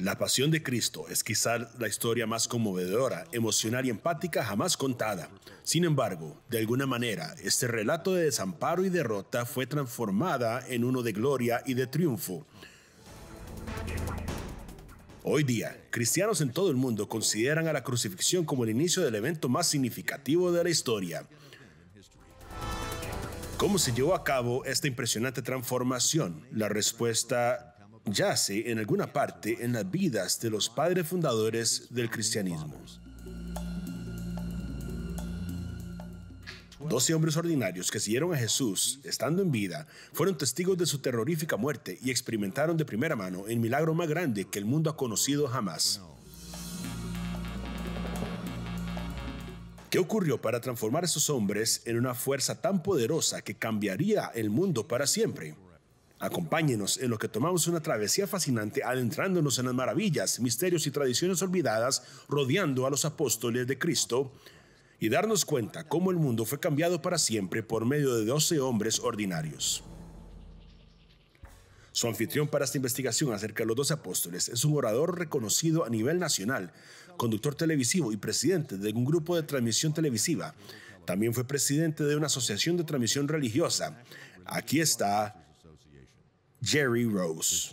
La pasión de Cristo es quizá la historia más conmovedora, emocional y empática jamás contada. Sin embargo, de alguna manera, este relato de desamparo y derrota fue transformada en uno de gloria y de triunfo. Hoy día, cristianos en todo el mundo consideran a la crucifixión como el inicio del evento más significativo de la historia. ¿Cómo se llevó a cabo esta impresionante transformación? La respuesta yace en alguna parte en las vidas de los padres fundadores del cristianismo. Doce hombres ordinarios que siguieron a Jesús estando en vida fueron testigos de su terrorífica muerte y experimentaron de primera mano el milagro más grande que el mundo ha conocido jamás. ¿Qué ocurrió para transformar a esos hombres en una fuerza tan poderosa que cambiaría el mundo para siempre? Acompáñenos en lo que tomamos una travesía fascinante adentrándonos en las maravillas, misterios y tradiciones olvidadas rodeando a los apóstoles de Cristo y darnos cuenta cómo el mundo fue cambiado para siempre por medio de 12 hombres ordinarios. Su anfitrión para esta investigación acerca de los 12 apóstoles es un orador reconocido a nivel nacional, conductor televisivo y presidente de un grupo de transmisión televisiva. También fue presidente de una asociación de transmisión religiosa. Aquí está Jerry Rose.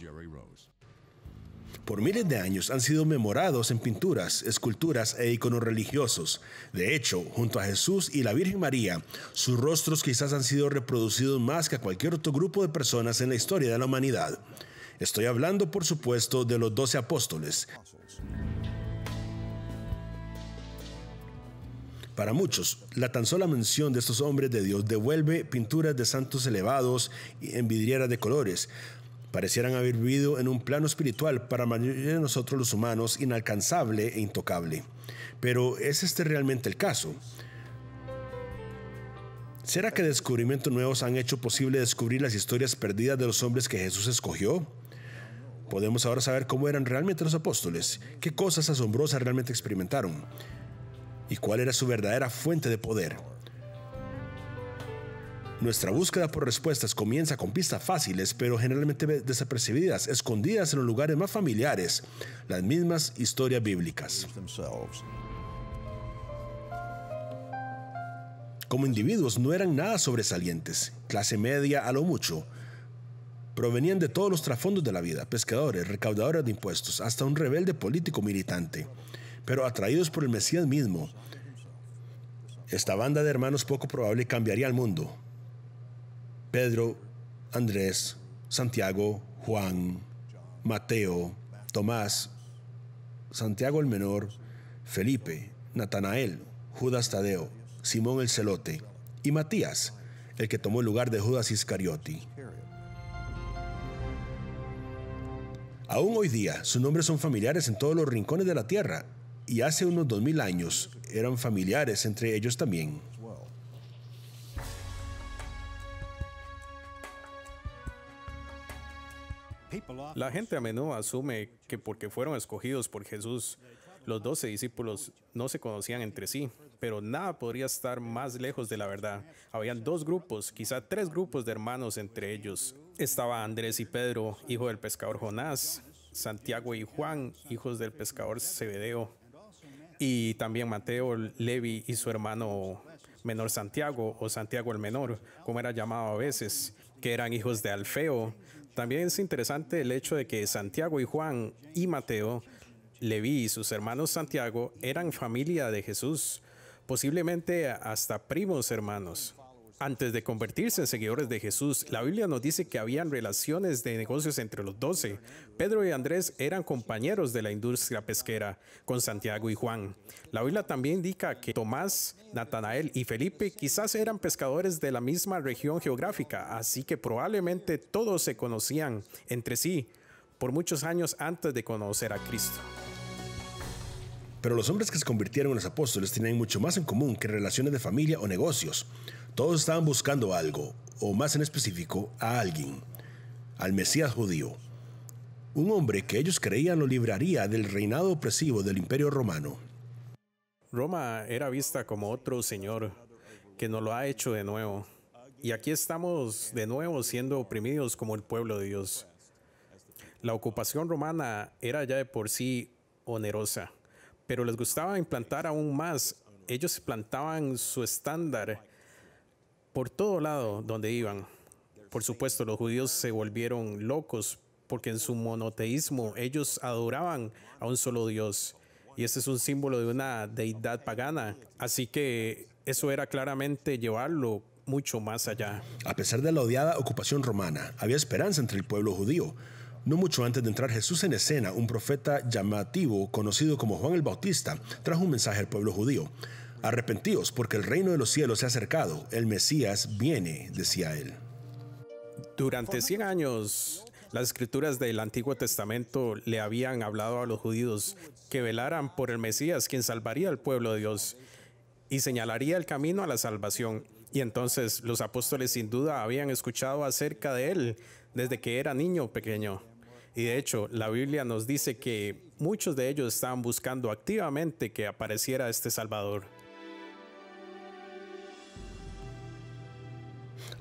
Por miles de años han sido memorados en pinturas, esculturas e iconos religiosos. De hecho, junto a Jesús y la Virgen María, sus rostros quizás han sido reproducidos más que a cualquier otro grupo de personas en la historia de la humanidad. Estoy hablando, por supuesto, de los doce apóstoles. Para muchos, la tan sola mención de estos hombres de Dios devuelve pinturas de santos elevados en vidrieras de colores. Parecieran haber vivido en un plano espiritual para mayoría de nosotros los humanos inalcanzable e intocable. Pero ¿es este realmente el caso? ¿Será que descubrimientos nuevos han hecho posible descubrir las historias perdidas de los hombres que Jesús escogió? Podemos ahora saber cómo eran realmente los apóstoles, qué cosas asombrosas realmente experimentaron y cuál era su verdadera fuente de poder. Nuestra búsqueda por respuestas comienza con pistas fáciles, pero generalmente desapercibidas, escondidas en los lugares más familiares, las mismas historias bíblicas. Como individuos no eran nada sobresalientes, clase media a lo mucho. Provenían de todos los trasfondos de la vida, pescadores, recaudadores de impuestos, hasta un rebelde político militante pero atraídos por el Mesías mismo, esta banda de hermanos poco probable cambiaría el mundo. Pedro, Andrés, Santiago, Juan, Mateo, Tomás, Santiago el Menor, Felipe, Natanael, Judas Tadeo, Simón el Celote y Matías, el que tomó el lugar de Judas Iscariote. Aún hoy día, sus nombres son familiares en todos los rincones de la tierra y hace unos 2000 años eran familiares entre ellos también. La gente a menudo asume que porque fueron escogidos por Jesús, los doce discípulos no se conocían entre sí, pero nada podría estar más lejos de la verdad. Habían dos grupos, quizá tres grupos de hermanos entre ellos. Estaba Andrés y Pedro, hijo del pescador Jonás, Santiago y Juan, hijos del pescador Zebedeo, y también Mateo, Levi y su hermano menor Santiago o Santiago el menor, como era llamado a veces, que eran hijos de Alfeo. También es interesante el hecho de que Santiago y Juan y Mateo, Levi y sus hermanos Santiago eran familia de Jesús, posiblemente hasta primos hermanos. Antes de convertirse en seguidores de Jesús, la Biblia nos dice que habían relaciones de negocios entre los doce. Pedro y Andrés eran compañeros de la industria pesquera con Santiago y Juan. La Biblia también indica que Tomás, Natanael y Felipe quizás eran pescadores de la misma región geográfica, así que probablemente todos se conocían entre sí por muchos años antes de conocer a Cristo. Pero los hombres que se convirtieron en los apóstoles tenían mucho más en común que relaciones de familia o negocios. Todos estaban buscando algo, o más en específico, a alguien, al Mesías judío, un hombre que ellos creían lo libraría del reinado opresivo del imperio romano. Roma era vista como otro señor que nos lo ha hecho de nuevo. Y aquí estamos de nuevo siendo oprimidos como el pueblo de Dios. La ocupación romana era ya de por sí onerosa, pero les gustaba implantar aún más. Ellos plantaban su estándar por todo lado donde iban. Por supuesto, los judíos se volvieron locos porque en su monoteísmo ellos adoraban a un solo Dios. Y este es un símbolo de una deidad pagana. Así que eso era claramente llevarlo mucho más allá. A pesar de la odiada ocupación romana, había esperanza entre el pueblo judío. No mucho antes de entrar Jesús en escena, un profeta llamativo conocido como Juan el Bautista trajo un mensaje al pueblo judío. Arrepentíos, porque el reino de los cielos se ha acercado, el Mesías viene, decía él. Durante 100 años, las escrituras del Antiguo Testamento le habían hablado a los judíos que velaran por el Mesías, quien salvaría al pueblo de Dios y señalaría el camino a la salvación. Y entonces los apóstoles sin duda habían escuchado acerca de él desde que era niño pequeño. Y de hecho, la Biblia nos dice que muchos de ellos estaban buscando activamente que apareciera este Salvador.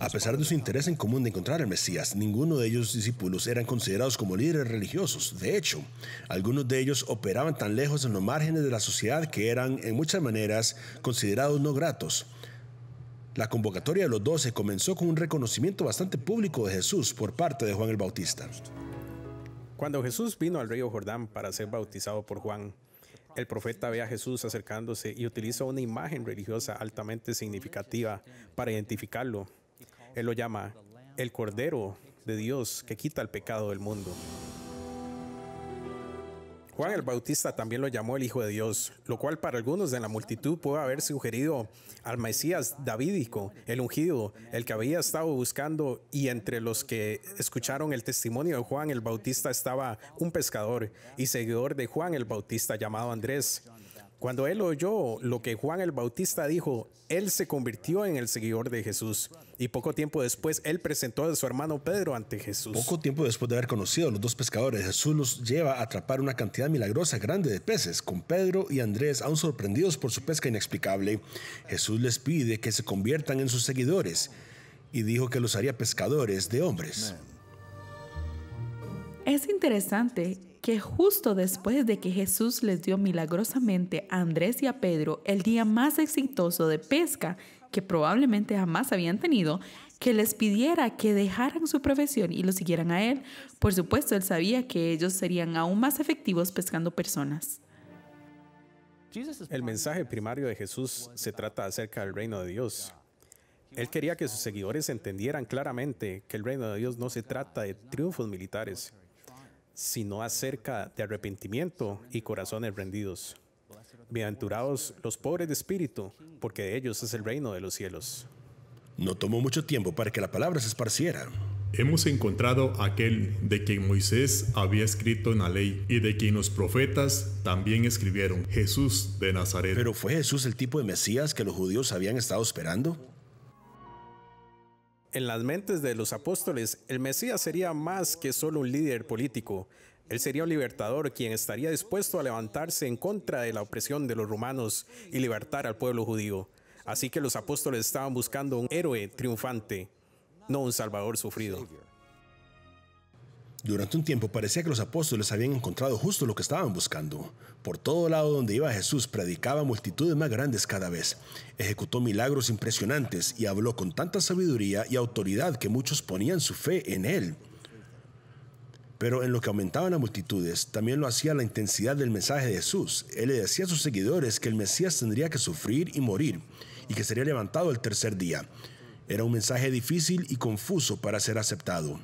A pesar de su interés en común de encontrar al Mesías, ninguno de ellos discípulos eran considerados como líderes religiosos. De hecho, algunos de ellos operaban tan lejos en los márgenes de la sociedad que eran, en muchas maneras, considerados no gratos. La convocatoria de los doce comenzó con un reconocimiento bastante público de Jesús por parte de Juan el Bautista. Cuando Jesús vino al río Jordán para ser bautizado por Juan, el profeta ve a Jesús acercándose y utiliza una imagen religiosa altamente significativa para identificarlo. Él lo llama el Cordero de Dios que quita el pecado del mundo. Juan el Bautista también lo llamó el Hijo de Dios, lo cual para algunos de la multitud puede haber sugerido al Mesías Davidico, el ungido, el que había estado buscando y entre los que escucharon el testimonio de Juan el Bautista estaba un pescador y seguidor de Juan el Bautista llamado Andrés. Cuando él oyó lo que Juan el Bautista dijo, él se convirtió en el seguidor de Jesús. Y poco tiempo después, él presentó a su hermano Pedro ante Jesús. Poco tiempo después de haber conocido a los dos pescadores, Jesús los lleva a atrapar una cantidad milagrosa grande de peces, con Pedro y Andrés aún sorprendidos por su pesca inexplicable. Jesús les pide que se conviertan en sus seguidores y dijo que los haría pescadores de hombres. Es interesante que justo después de que Jesús les dio milagrosamente a Andrés y a Pedro el día más exitoso de pesca que probablemente jamás habían tenido, que les pidiera que dejaran su profesión y lo siguieran a él. Por supuesto, él sabía que ellos serían aún más efectivos pescando personas. El mensaje primario de Jesús se trata acerca del reino de Dios. Él quería que sus seguidores entendieran claramente que el reino de Dios no se trata de triunfos militares, sino acerca de arrepentimiento y corazones rendidos. Bienaventurados los pobres de espíritu, porque de ellos es el reino de los cielos. No tomó mucho tiempo para que la palabra se esparciera. Hemos encontrado aquel de quien Moisés había escrito en la ley y de quien los profetas también escribieron, Jesús de Nazaret. ¿Pero fue Jesús el tipo de Mesías que los judíos habían estado esperando? En las mentes de los apóstoles, el Mesías sería más que solo un líder político. Él sería un libertador quien estaría dispuesto a levantarse en contra de la opresión de los romanos y libertar al pueblo judío. Así que los apóstoles estaban buscando un héroe triunfante, no un salvador sufrido. Durante un tiempo parecía que los apóstoles habían encontrado justo lo que estaban buscando. Por todo lado donde iba Jesús predicaba multitudes más grandes cada vez. Ejecutó milagros impresionantes y habló con tanta sabiduría y autoridad que muchos ponían su fe en él. Pero en lo que aumentaban las multitudes, también lo hacía la intensidad del mensaje de Jesús. Él le decía a sus seguidores que el Mesías tendría que sufrir y morir, y que sería levantado el tercer día. Era un mensaje difícil y confuso para ser aceptado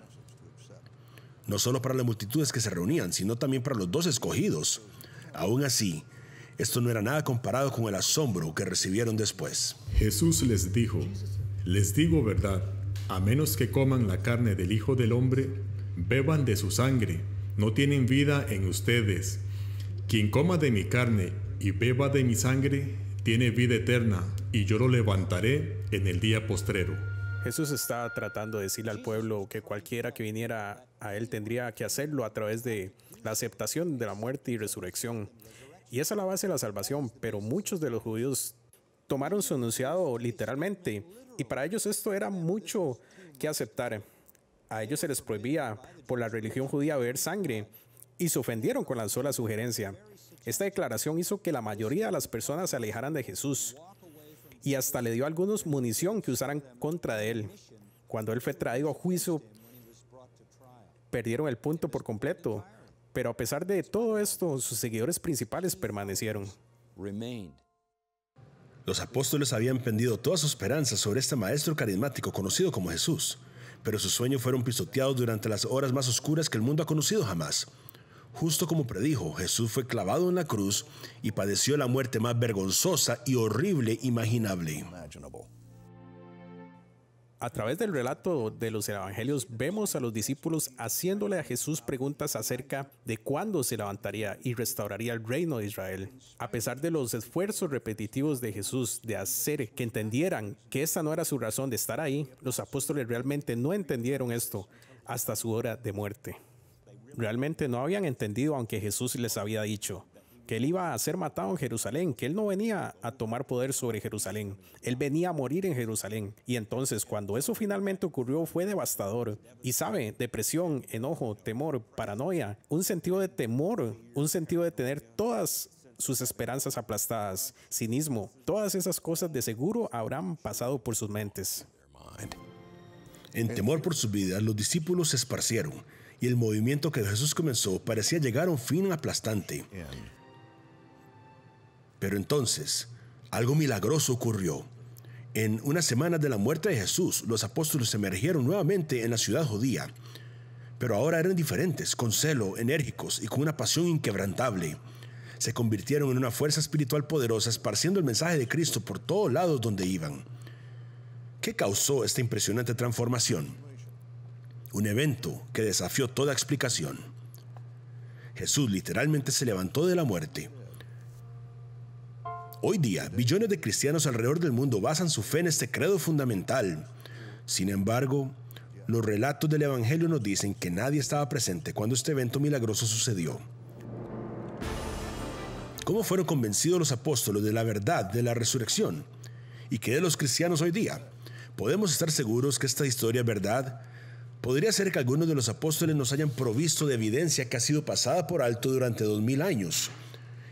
no solo para las multitudes que se reunían, sino también para los dos escogidos. Aún así, esto no era nada comparado con el asombro que recibieron después. Jesús les dijo, les digo verdad, a menos que coman la carne del Hijo del Hombre, beban de su sangre, no tienen vida en ustedes. Quien coma de mi carne y beba de mi sangre, tiene vida eterna, y yo lo levantaré en el día postrero. Jesús está tratando de decirle al pueblo que cualquiera que viniera a él tendría que hacerlo a través de la aceptación de la muerte y resurrección. Y esa es la base de la salvación, pero muchos de los judíos tomaron su enunciado literalmente y para ellos esto era mucho que aceptar. A ellos se les prohibía por la religión judía ver sangre y se ofendieron con la sola sugerencia. Esta declaración hizo que la mayoría de las personas se alejaran de Jesús y hasta le dio algunos munición que usaran contra de él. Cuando él fue traído a juicio, perdieron el punto por completo, pero a pesar de todo esto, sus seguidores principales permanecieron. Los apóstoles habían pendido toda su esperanza sobre este maestro carismático conocido como Jesús, pero sus sueños fueron pisoteados durante las horas más oscuras que el mundo ha conocido jamás. Justo como predijo, Jesús fue clavado en la cruz y padeció la muerte más vergonzosa y horrible imaginable. A través del relato de los evangelios vemos a los discípulos haciéndole a Jesús preguntas acerca de cuándo se levantaría y restauraría el reino de Israel. A pesar de los esfuerzos repetitivos de Jesús de hacer que entendieran que esta no era su razón de estar ahí, los apóstoles realmente no entendieron esto hasta su hora de muerte. Realmente no habían entendido, aunque Jesús les había dicho que él iba a ser matado en Jerusalén, que él no venía a tomar poder sobre Jerusalén, él venía a morir en Jerusalén. Y entonces cuando eso finalmente ocurrió fue devastador. Y sabe, depresión, enojo, temor, paranoia, un sentido de temor, un sentido de tener todas sus esperanzas aplastadas, cinismo, todas esas cosas de seguro habrán pasado por sus mentes. En temor por sus vidas, los discípulos se esparcieron y el movimiento que Jesús comenzó parecía llegar a un fin aplastante. Pero entonces, algo milagroso ocurrió. En una semana de la muerte de Jesús, los apóstoles emergieron nuevamente en la ciudad judía, pero ahora eran diferentes, con celo, enérgicos y con una pasión inquebrantable. Se convirtieron en una fuerza espiritual poderosa, esparciendo el mensaje de Cristo por todos lados donde iban. ¿Qué causó esta impresionante transformación? un evento que desafió toda explicación. Jesús literalmente se levantó de la muerte. Hoy día, billones de cristianos alrededor del mundo basan su fe en este credo fundamental. Sin embargo, los relatos del Evangelio nos dicen que nadie estaba presente cuando este evento milagroso sucedió. ¿Cómo fueron convencidos los apóstoles de la verdad de la resurrección? ¿Y qué de los cristianos hoy día? Podemos estar seguros que esta historia es verdad Podría ser que algunos de los apóstoles nos hayan provisto de evidencia que ha sido pasada por alto durante dos mil años.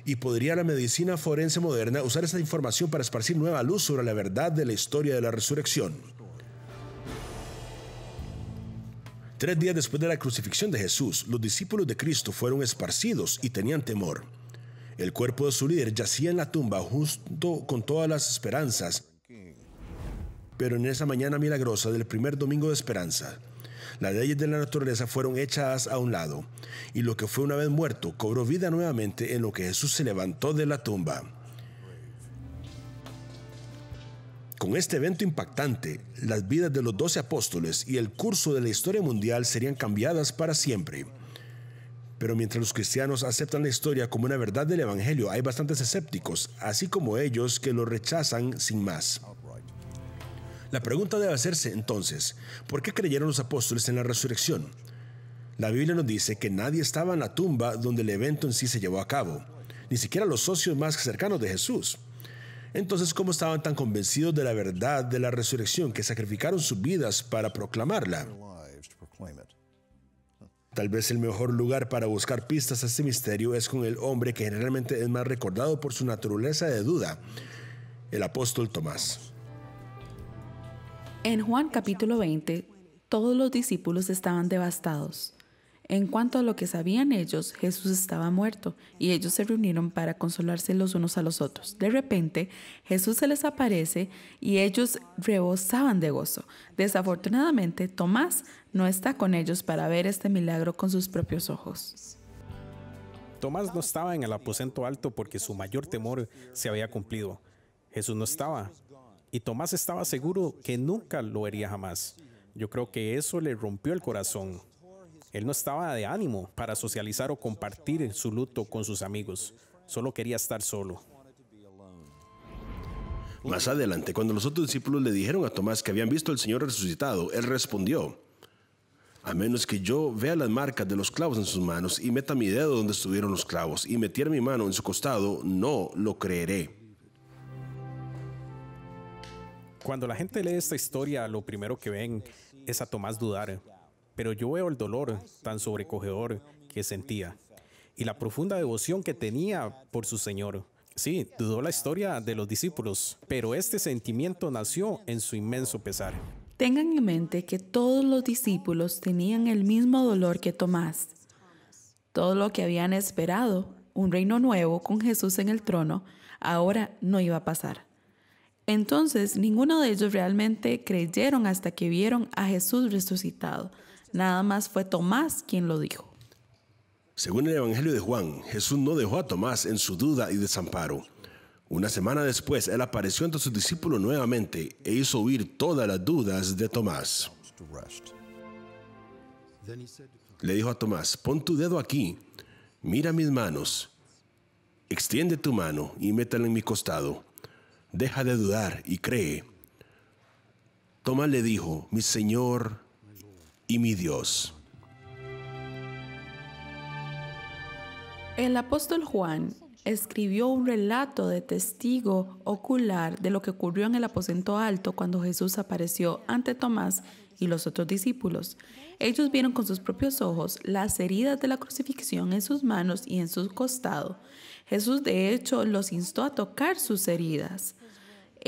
Y podría la medicina forense moderna usar esa información para esparcir nueva luz sobre la verdad de la historia de la resurrección. Tres días después de la crucifixión de Jesús, los discípulos de Cristo fueron esparcidos y tenían temor. El cuerpo de su líder yacía en la tumba junto con todas las esperanzas. Pero en esa mañana milagrosa del primer domingo de esperanza, las leyes de la naturaleza fueron echadas a un lado, y lo que fue una vez muerto cobró vida nuevamente en lo que Jesús se levantó de la tumba. Con este evento impactante, las vidas de los doce apóstoles y el curso de la historia mundial serían cambiadas para siempre. Pero mientras los cristianos aceptan la historia como una verdad del Evangelio, hay bastantes escépticos, así como ellos que lo rechazan sin más. La pregunta debe hacerse entonces, ¿por qué creyeron los apóstoles en la resurrección? La Biblia nos dice que nadie estaba en la tumba donde el evento en sí se llevó a cabo, ni siquiera los socios más cercanos de Jesús. Entonces, ¿cómo estaban tan convencidos de la verdad de la resurrección que sacrificaron sus vidas para proclamarla? Tal vez el mejor lugar para buscar pistas a este misterio es con el hombre que generalmente es más recordado por su naturaleza de duda, el apóstol Tomás. En Juan capítulo 20, todos los discípulos estaban devastados. En cuanto a lo que sabían ellos, Jesús estaba muerto y ellos se reunieron para consolarse los unos a los otros. De repente, Jesús se les aparece y ellos rebosaban de gozo. Desafortunadamente, Tomás no está con ellos para ver este milagro con sus propios ojos. Tomás no estaba en el aposento alto porque su mayor temor se había cumplido. Jesús no estaba, y Tomás estaba seguro que nunca lo haría jamás. Yo creo que eso le rompió el corazón. Él no estaba de ánimo para socializar o compartir su luto con sus amigos. Solo quería estar solo. Más adelante, cuando los otros discípulos le dijeron a Tomás que habían visto al Señor resucitado, él respondió, a menos que yo vea las marcas de los clavos en sus manos y meta mi dedo donde estuvieron los clavos y metiera mi mano en su costado, no lo creeré. Cuando la gente lee esta historia, lo primero que ven es a Tomás dudar, pero yo veo el dolor tan sobrecogedor que sentía y la profunda devoción que tenía por su Señor. Sí, dudó la historia de los discípulos, pero este sentimiento nació en su inmenso pesar. Tengan en mente que todos los discípulos tenían el mismo dolor que Tomás. Todo lo que habían esperado, un reino nuevo con Jesús en el trono, ahora no iba a pasar. Entonces ninguno de ellos realmente creyeron hasta que vieron a Jesús resucitado. Nada más fue Tomás quien lo dijo. Según el Evangelio de Juan, Jesús no dejó a Tomás en su duda y desamparo. Una semana después, él apareció ante sus discípulos nuevamente e hizo huir todas las dudas de Tomás. Le dijo a Tomás, pon tu dedo aquí, mira mis manos, extiende tu mano y métela en mi costado deja de dudar y cree. Tomás le dijo, mi Señor y mi Dios. El apóstol Juan escribió un relato de testigo ocular de lo que ocurrió en el aposento alto cuando Jesús apareció ante Tomás y los otros discípulos. Ellos vieron con sus propios ojos las heridas de la crucifixión en sus manos y en su costado. Jesús de hecho los instó a tocar sus heridas.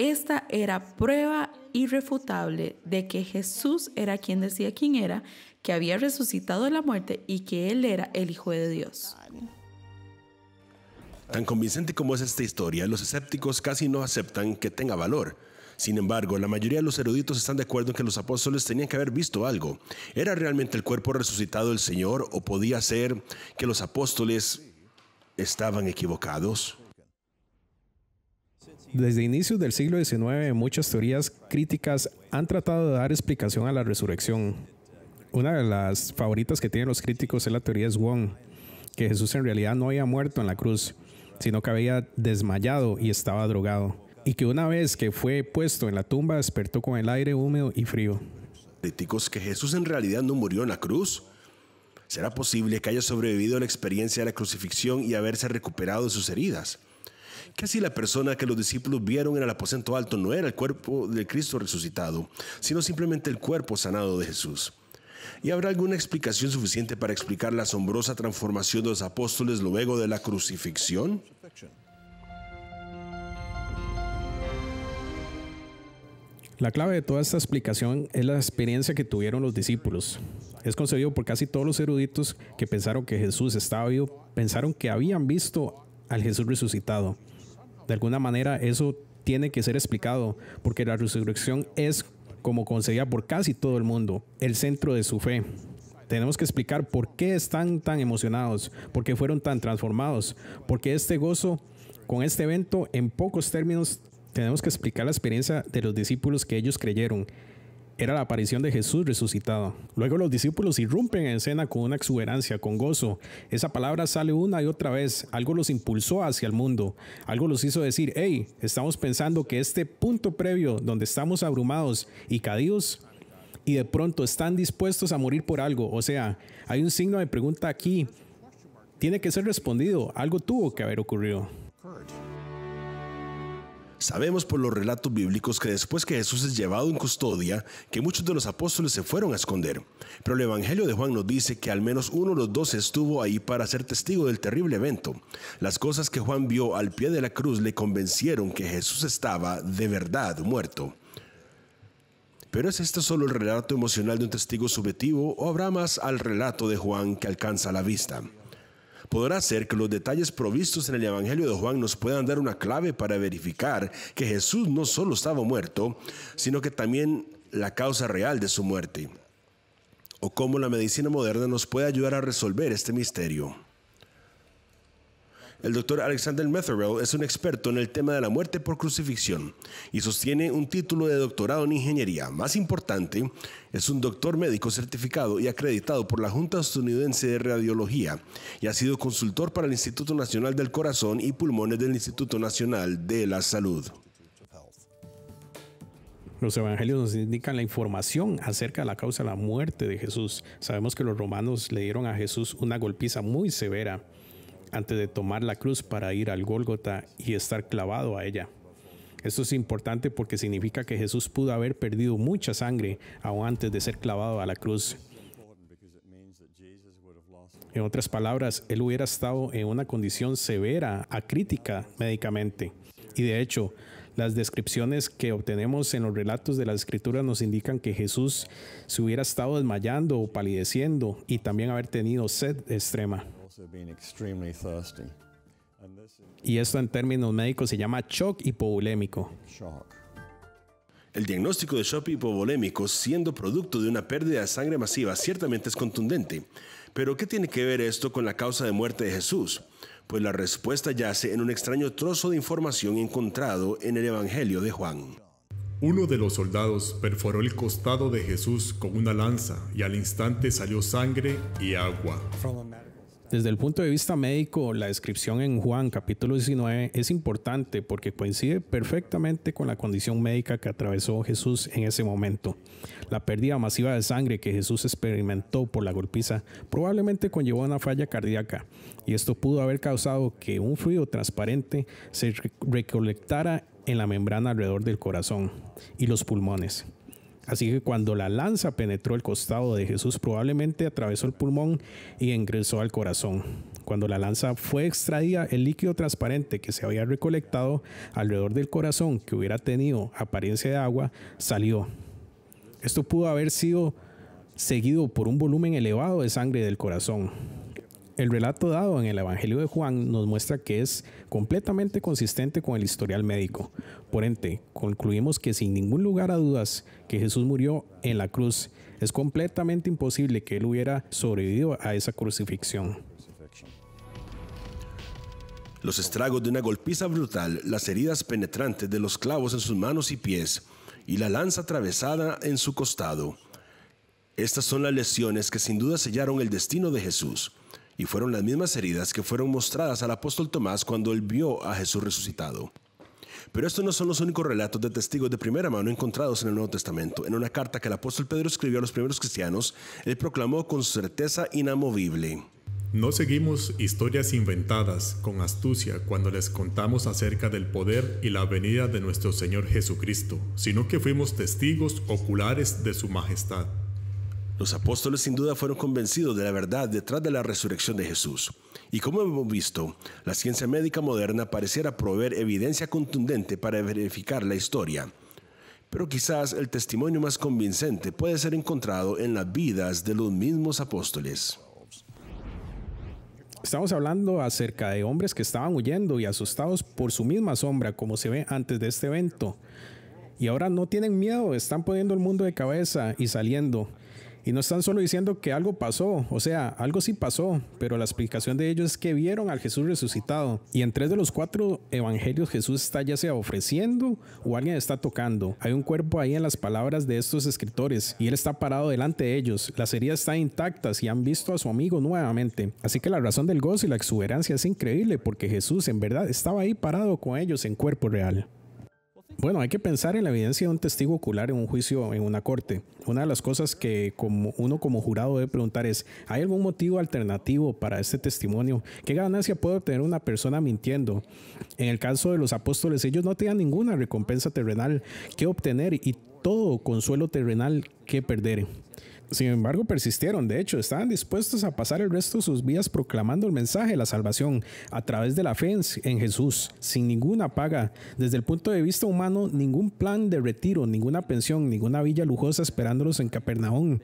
Esta era prueba irrefutable de que Jesús era quien decía quién era, que había resucitado de la muerte y que Él era el Hijo de Dios. Tan convincente como es esta historia, los escépticos casi no aceptan que tenga valor. Sin embargo, la mayoría de los eruditos están de acuerdo en que los apóstoles tenían que haber visto algo. ¿Era realmente el cuerpo resucitado del Señor o podía ser que los apóstoles estaban equivocados? Desde inicios del siglo XIX, muchas teorías críticas han tratado de dar explicación a la resurrección. Una de las favoritas que tienen los críticos es la teoría de Swan, que Jesús en realidad no había muerto en la cruz, sino que había desmayado y estaba drogado, y que una vez que fue puesto en la tumba despertó con el aire húmedo y frío. Críticos que Jesús en realidad no murió en la cruz. ¿Será posible que haya sobrevivido a la experiencia de la crucifixión y haberse recuperado de sus heridas? Casi si la persona que los discípulos vieron en el aposento alto no era el cuerpo de Cristo resucitado, sino simplemente el cuerpo sanado de Jesús. ¿Y habrá alguna explicación suficiente para explicar la asombrosa transformación de los apóstoles luego de la crucifixión? La clave de toda esta explicación es la experiencia que tuvieron los discípulos. Es concebido por casi todos los eruditos que pensaron que Jesús estaba vivo, pensaron que habían visto al Jesús resucitado. De alguna manera eso tiene que ser explicado, porque la resurrección es, como concedía por casi todo el mundo, el centro de su fe. Tenemos que explicar por qué están tan emocionados, por qué fueron tan transformados, porque este gozo con este evento, en pocos términos, tenemos que explicar la experiencia de los discípulos que ellos creyeron era la aparición de Jesús resucitado. Luego los discípulos irrumpen en escena con una exuberancia, con gozo. Esa palabra sale una y otra vez. Algo los impulsó hacia el mundo. Algo los hizo decir, hey, estamos pensando que este punto previo donde estamos abrumados y caídos y de pronto están dispuestos a morir por algo. O sea, hay un signo de pregunta aquí. Tiene que ser respondido. Algo tuvo que haber ocurrido. Sabemos por los relatos bíblicos que después que Jesús es llevado en custodia, que muchos de los apóstoles se fueron a esconder. Pero el Evangelio de Juan nos dice que al menos uno de los dos estuvo ahí para ser testigo del terrible evento. Las cosas que Juan vio al pie de la cruz le convencieron que Jesús estaba de verdad muerto. Pero ¿es este solo el relato emocional de un testigo subjetivo o habrá más al relato de Juan que alcanza la vista? podrá ser que los detalles provistos en el Evangelio de Juan nos puedan dar una clave para verificar que Jesús no solo estaba muerto, sino que también la causa real de su muerte, o cómo la medicina moderna nos puede ayudar a resolver este misterio. El doctor Alexander Metherell es un experto en el tema de la muerte por crucifixión y sostiene un título de doctorado en ingeniería. Más importante, es un doctor médico certificado y acreditado por la Junta Estadounidense de Radiología y ha sido consultor para el Instituto Nacional del Corazón y Pulmones del Instituto Nacional de la Salud. Los evangelios nos indican la información acerca de la causa de la muerte de Jesús. Sabemos que los romanos le dieron a Jesús una golpiza muy severa antes de tomar la cruz para ir al Gólgota y estar clavado a ella. Esto es importante porque significa que Jesús pudo haber perdido mucha sangre aún antes de ser clavado a la cruz. En otras palabras, él hubiera estado en una condición severa, acrítica médicamente. Y de hecho, las descripciones que obtenemos en los relatos de la Escritura nos indican que Jesús se hubiera estado desmayando o palideciendo y también haber tenido sed extrema. Y esto en términos médicos se llama shock hipovolémico. El diagnóstico de shock hipovolémico, siendo producto de una pérdida de sangre masiva, ciertamente es contundente. Pero, ¿qué tiene que ver esto con la causa de muerte de Jesús? Pues la respuesta yace en un extraño trozo de información encontrado en el Evangelio de Juan. Uno de los soldados perforó el costado de Jesús con una lanza y al instante salió sangre y agua. Desde el punto de vista médico, la descripción en Juan capítulo 19 es importante porque coincide perfectamente con la condición médica que atravesó Jesús en ese momento. La pérdida masiva de sangre que Jesús experimentó por la golpiza probablemente conllevó una falla cardíaca y esto pudo haber causado que un fluido transparente se recolectara en la membrana alrededor del corazón y los pulmones. Así que cuando la lanza penetró el costado de Jesús, probablemente atravesó el pulmón y ingresó al corazón. Cuando la lanza fue extraída, el líquido transparente que se había recolectado alrededor del corazón, que hubiera tenido apariencia de agua, salió. Esto pudo haber sido seguido por un volumen elevado de sangre del corazón el relato dado en el Evangelio de Juan nos muestra que es completamente consistente con el historial médico. Por ende, concluimos que sin ningún lugar a dudas que Jesús murió en la cruz. Es completamente imposible que él hubiera sobrevivido a esa crucifixión. Los estragos de una golpiza brutal, las heridas penetrantes de los clavos en sus manos y pies y la lanza atravesada en su costado. Estas son las lesiones que sin duda sellaron el destino de Jesús y fueron las mismas heridas que fueron mostradas al apóstol Tomás cuando él vio a Jesús resucitado. Pero estos no son los únicos relatos de testigos de primera mano encontrados en el Nuevo Testamento. En una carta que el apóstol Pedro escribió a los primeros cristianos, él proclamó con certeza inamovible. No seguimos historias inventadas con astucia cuando les contamos acerca del poder y la venida de nuestro Señor Jesucristo, sino que fuimos testigos oculares de su majestad. Los apóstoles sin duda fueron convencidos de la verdad detrás de la resurrección de Jesús. Y como hemos visto, la ciencia médica moderna pareciera proveer evidencia contundente para verificar la historia. Pero quizás el testimonio más convincente puede ser encontrado en las vidas de los mismos apóstoles. Estamos hablando acerca de hombres que estaban huyendo y asustados por su misma sombra, como se ve antes de este evento. Y ahora no tienen miedo, están poniendo el mundo de cabeza y saliendo. Y no están solo diciendo que algo pasó, o sea, algo sí pasó, pero la explicación de ellos es que vieron al Jesús resucitado. Y en tres de los cuatro evangelios Jesús está ya sea ofreciendo o alguien está tocando. Hay un cuerpo ahí en las palabras de estos escritores y él está parado delante de ellos. Las heridas están intactas y han visto a su amigo nuevamente. Así que la razón del gozo y la exuberancia es increíble porque Jesús en verdad estaba ahí parado con ellos en cuerpo real. Bueno, hay que pensar en la evidencia de un testigo ocular en un juicio en una corte. Una de las cosas que como uno como jurado debe preguntar es, ¿hay algún motivo alternativo para este testimonio? ¿Qué ganancia puede obtener una persona mintiendo? En el caso de los apóstoles, ellos no tenían ninguna recompensa terrenal que obtener y todo consuelo terrenal que perder. Sin embargo, persistieron. De hecho, estaban dispuestos a pasar el resto de sus vidas proclamando el mensaje de la salvación a través de la fe en Jesús, sin ninguna paga. Desde el punto de vista humano, ningún plan de retiro, ninguna pensión, ninguna villa lujosa esperándolos en Capernaum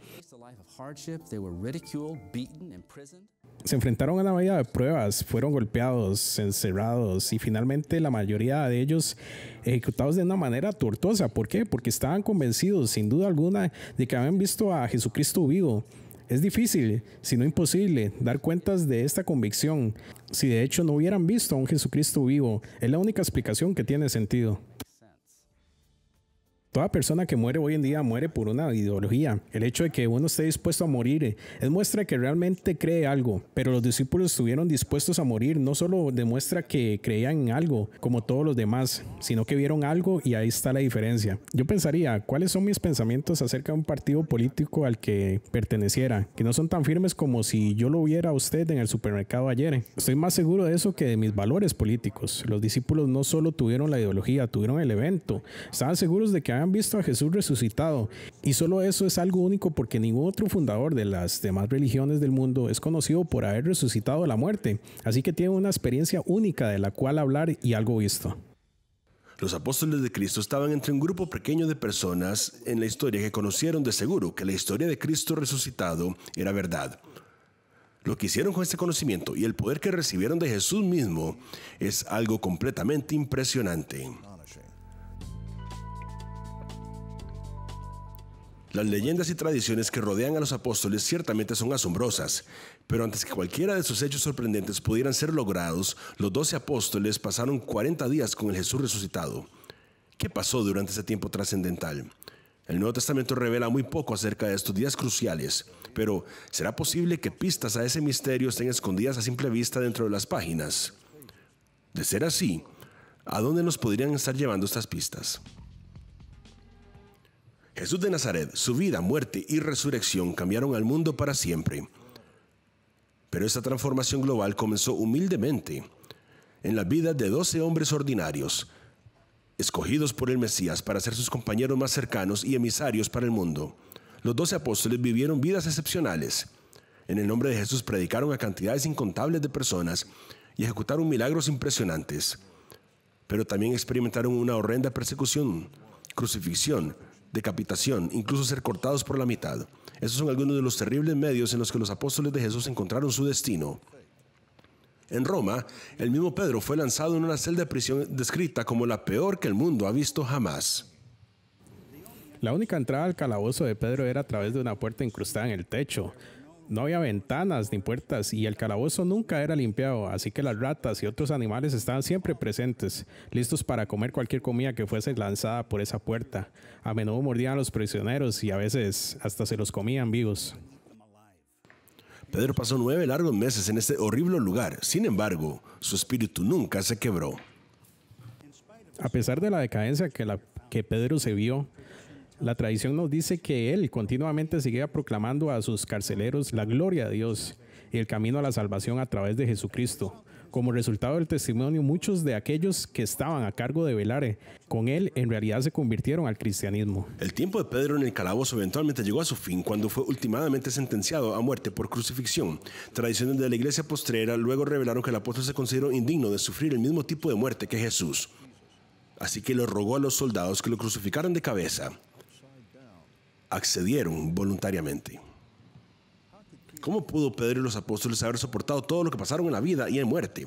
se enfrentaron a una medida de pruebas, fueron golpeados, encerrados y finalmente la mayoría de ellos ejecutados de una manera tortuosa. ¿Por qué? Porque estaban convencidos, sin duda alguna, de que habían visto a Jesucristo vivo. Es difícil, si no imposible, dar cuentas de esta convicción, si de hecho no hubieran visto a un Jesucristo vivo. Es la única explicación que tiene sentido. Toda persona que muere hoy en día muere por una ideología. El hecho de que uno esté dispuesto a morir demuestra que realmente cree algo, pero los discípulos estuvieron dispuestos a morir no solo demuestra que creían en algo, como todos los demás, sino que vieron algo y ahí está la diferencia. Yo pensaría, ¿cuáles son mis pensamientos acerca de un partido político al que perteneciera? Que no son tan firmes como si yo lo viera a usted en el supermercado ayer. Estoy más seguro de eso que de mis valores políticos. Los discípulos no solo tuvieron la ideología, tuvieron el evento. Estaban seguros de que habían visto a Jesús resucitado. Y solo eso es algo único porque ningún otro fundador de las demás religiones del mundo es conocido por haber resucitado de la muerte. Así que tiene una experiencia única de la cual hablar y algo visto. Los apóstoles de Cristo estaban entre un grupo pequeño de personas en la historia que conocieron de seguro que la historia de Cristo resucitado era verdad. Lo que hicieron con este conocimiento y el poder que recibieron de Jesús mismo es algo completamente impresionante. Las leyendas y tradiciones que rodean a los apóstoles ciertamente son asombrosas, pero antes que cualquiera de sus hechos sorprendentes pudieran ser logrados, los doce apóstoles pasaron 40 días con el Jesús resucitado. ¿Qué pasó durante ese tiempo trascendental? El Nuevo Testamento revela muy poco acerca de estos días cruciales, pero ¿será posible que pistas a ese misterio estén escondidas a simple vista dentro de las páginas? De ser así, ¿a dónde nos podrían estar llevando estas pistas? Jesús de Nazaret, su vida, muerte y resurrección cambiaron al mundo para siempre. Pero esa transformación global comenzó humildemente en la vida de doce hombres ordinarios, escogidos por el Mesías para ser sus compañeros más cercanos y emisarios para el mundo. Los doce apóstoles vivieron vidas excepcionales. En el nombre de Jesús predicaron a cantidades incontables de personas y ejecutaron milagros impresionantes. Pero también experimentaron una horrenda persecución, crucifixión, decapitación, incluso ser cortados por la mitad. Esos son algunos de los terribles medios en los que los apóstoles de Jesús encontraron su destino. En Roma, el mismo Pedro fue lanzado en una celda de prisión descrita como la peor que el mundo ha visto jamás. La única entrada al calabozo de Pedro era a través de una puerta incrustada en el techo, no había ventanas ni puertas y el calabozo nunca era limpiado, así que las ratas y otros animales estaban siempre presentes, listos para comer cualquier comida que fuese lanzada por esa puerta. A menudo mordían a los prisioneros y a veces hasta se los comían vivos. Pedro pasó nueve largos meses en este horrible lugar, sin embargo, su espíritu nunca se quebró. A pesar de la decadencia que, la, que Pedro se vio, la tradición nos dice que él continuamente seguía proclamando a sus carceleros la gloria de Dios y el camino a la salvación a través de Jesucristo. Como resultado del testimonio, muchos de aquellos que estaban a cargo de Velare con él en realidad se convirtieron al cristianismo. El tiempo de Pedro en el calabozo eventualmente llegó a su fin cuando fue ultimadamente sentenciado a muerte por crucifixión. Tradiciones de la iglesia postrera luego revelaron que el apóstol se consideró indigno de sufrir el mismo tipo de muerte que Jesús. Así que le rogó a los soldados que lo crucificaran de cabeza accedieron voluntariamente. ¿Cómo pudo Pedro y los apóstoles haber soportado todo lo que pasaron en la vida y en muerte?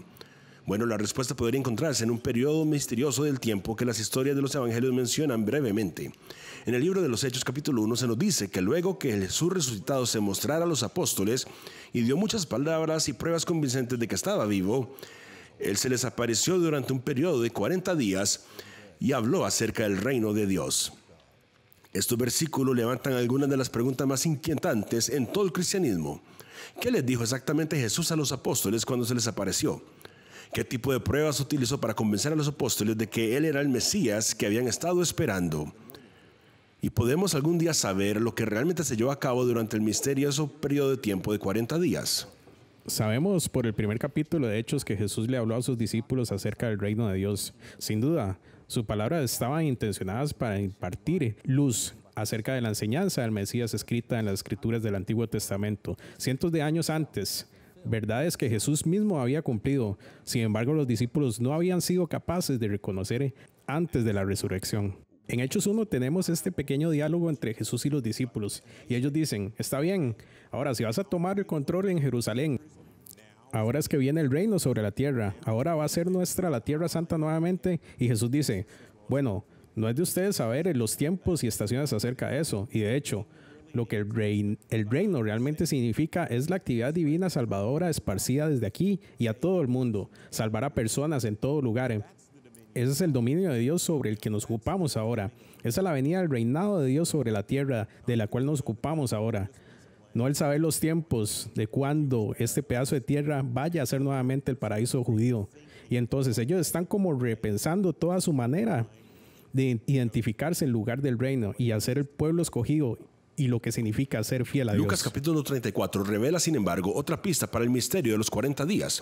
Bueno, la respuesta podría encontrarse en un periodo misterioso del tiempo que las historias de los evangelios mencionan brevemente. En el libro de los Hechos capítulo 1 se nos dice que luego que Jesús resucitado se mostrara a los apóstoles y dio muchas palabras y pruebas convincentes de que estaba vivo, Él se les apareció durante un periodo de 40 días y habló acerca del reino de Dios. Estos versículos levantan algunas de las preguntas más inquietantes en todo el cristianismo. ¿Qué les dijo exactamente Jesús a los apóstoles cuando se les apareció? ¿Qué tipo de pruebas utilizó para convencer a los apóstoles de que Él era el Mesías que habían estado esperando? Y podemos algún día saber lo que realmente se llevó a cabo durante el misterioso periodo de tiempo de 40 días. Sabemos por el primer capítulo de Hechos que Jesús le habló a sus discípulos acerca del reino de Dios. Sin duda, sus palabras estaban intencionadas para impartir luz acerca de la enseñanza del Mesías escrita en las escrituras del Antiguo Testamento, cientos de años antes, verdades que Jesús mismo había cumplido. Sin embargo, los discípulos no habían sido capaces de reconocer antes de la resurrección. En Hechos 1 tenemos este pequeño diálogo entre Jesús y los discípulos, y ellos dicen, está bien, ahora si vas a tomar el control en Jerusalén, Ahora es que viene el reino sobre la tierra. Ahora va a ser nuestra la tierra santa nuevamente. Y Jesús dice, bueno, no es de ustedes saber los tiempos y estaciones acerca de eso. Y de hecho, lo que el, rein, el reino realmente significa es la actividad divina salvadora esparcida desde aquí y a todo el mundo. Salvar a personas en todo lugar. Ese es el dominio de Dios sobre el que nos ocupamos ahora. Esa es la venida del reinado de Dios sobre la tierra de la cual nos ocupamos ahora no él saber los tiempos de cuándo este pedazo de tierra vaya a ser nuevamente el paraíso judío. Y entonces ellos están como repensando toda su manera de identificarse en lugar del reino y hacer el pueblo escogido y lo que significa ser fiel a Lucas Dios. Lucas capítulo 34 revela, sin embargo, otra pista para el misterio de los 40 días.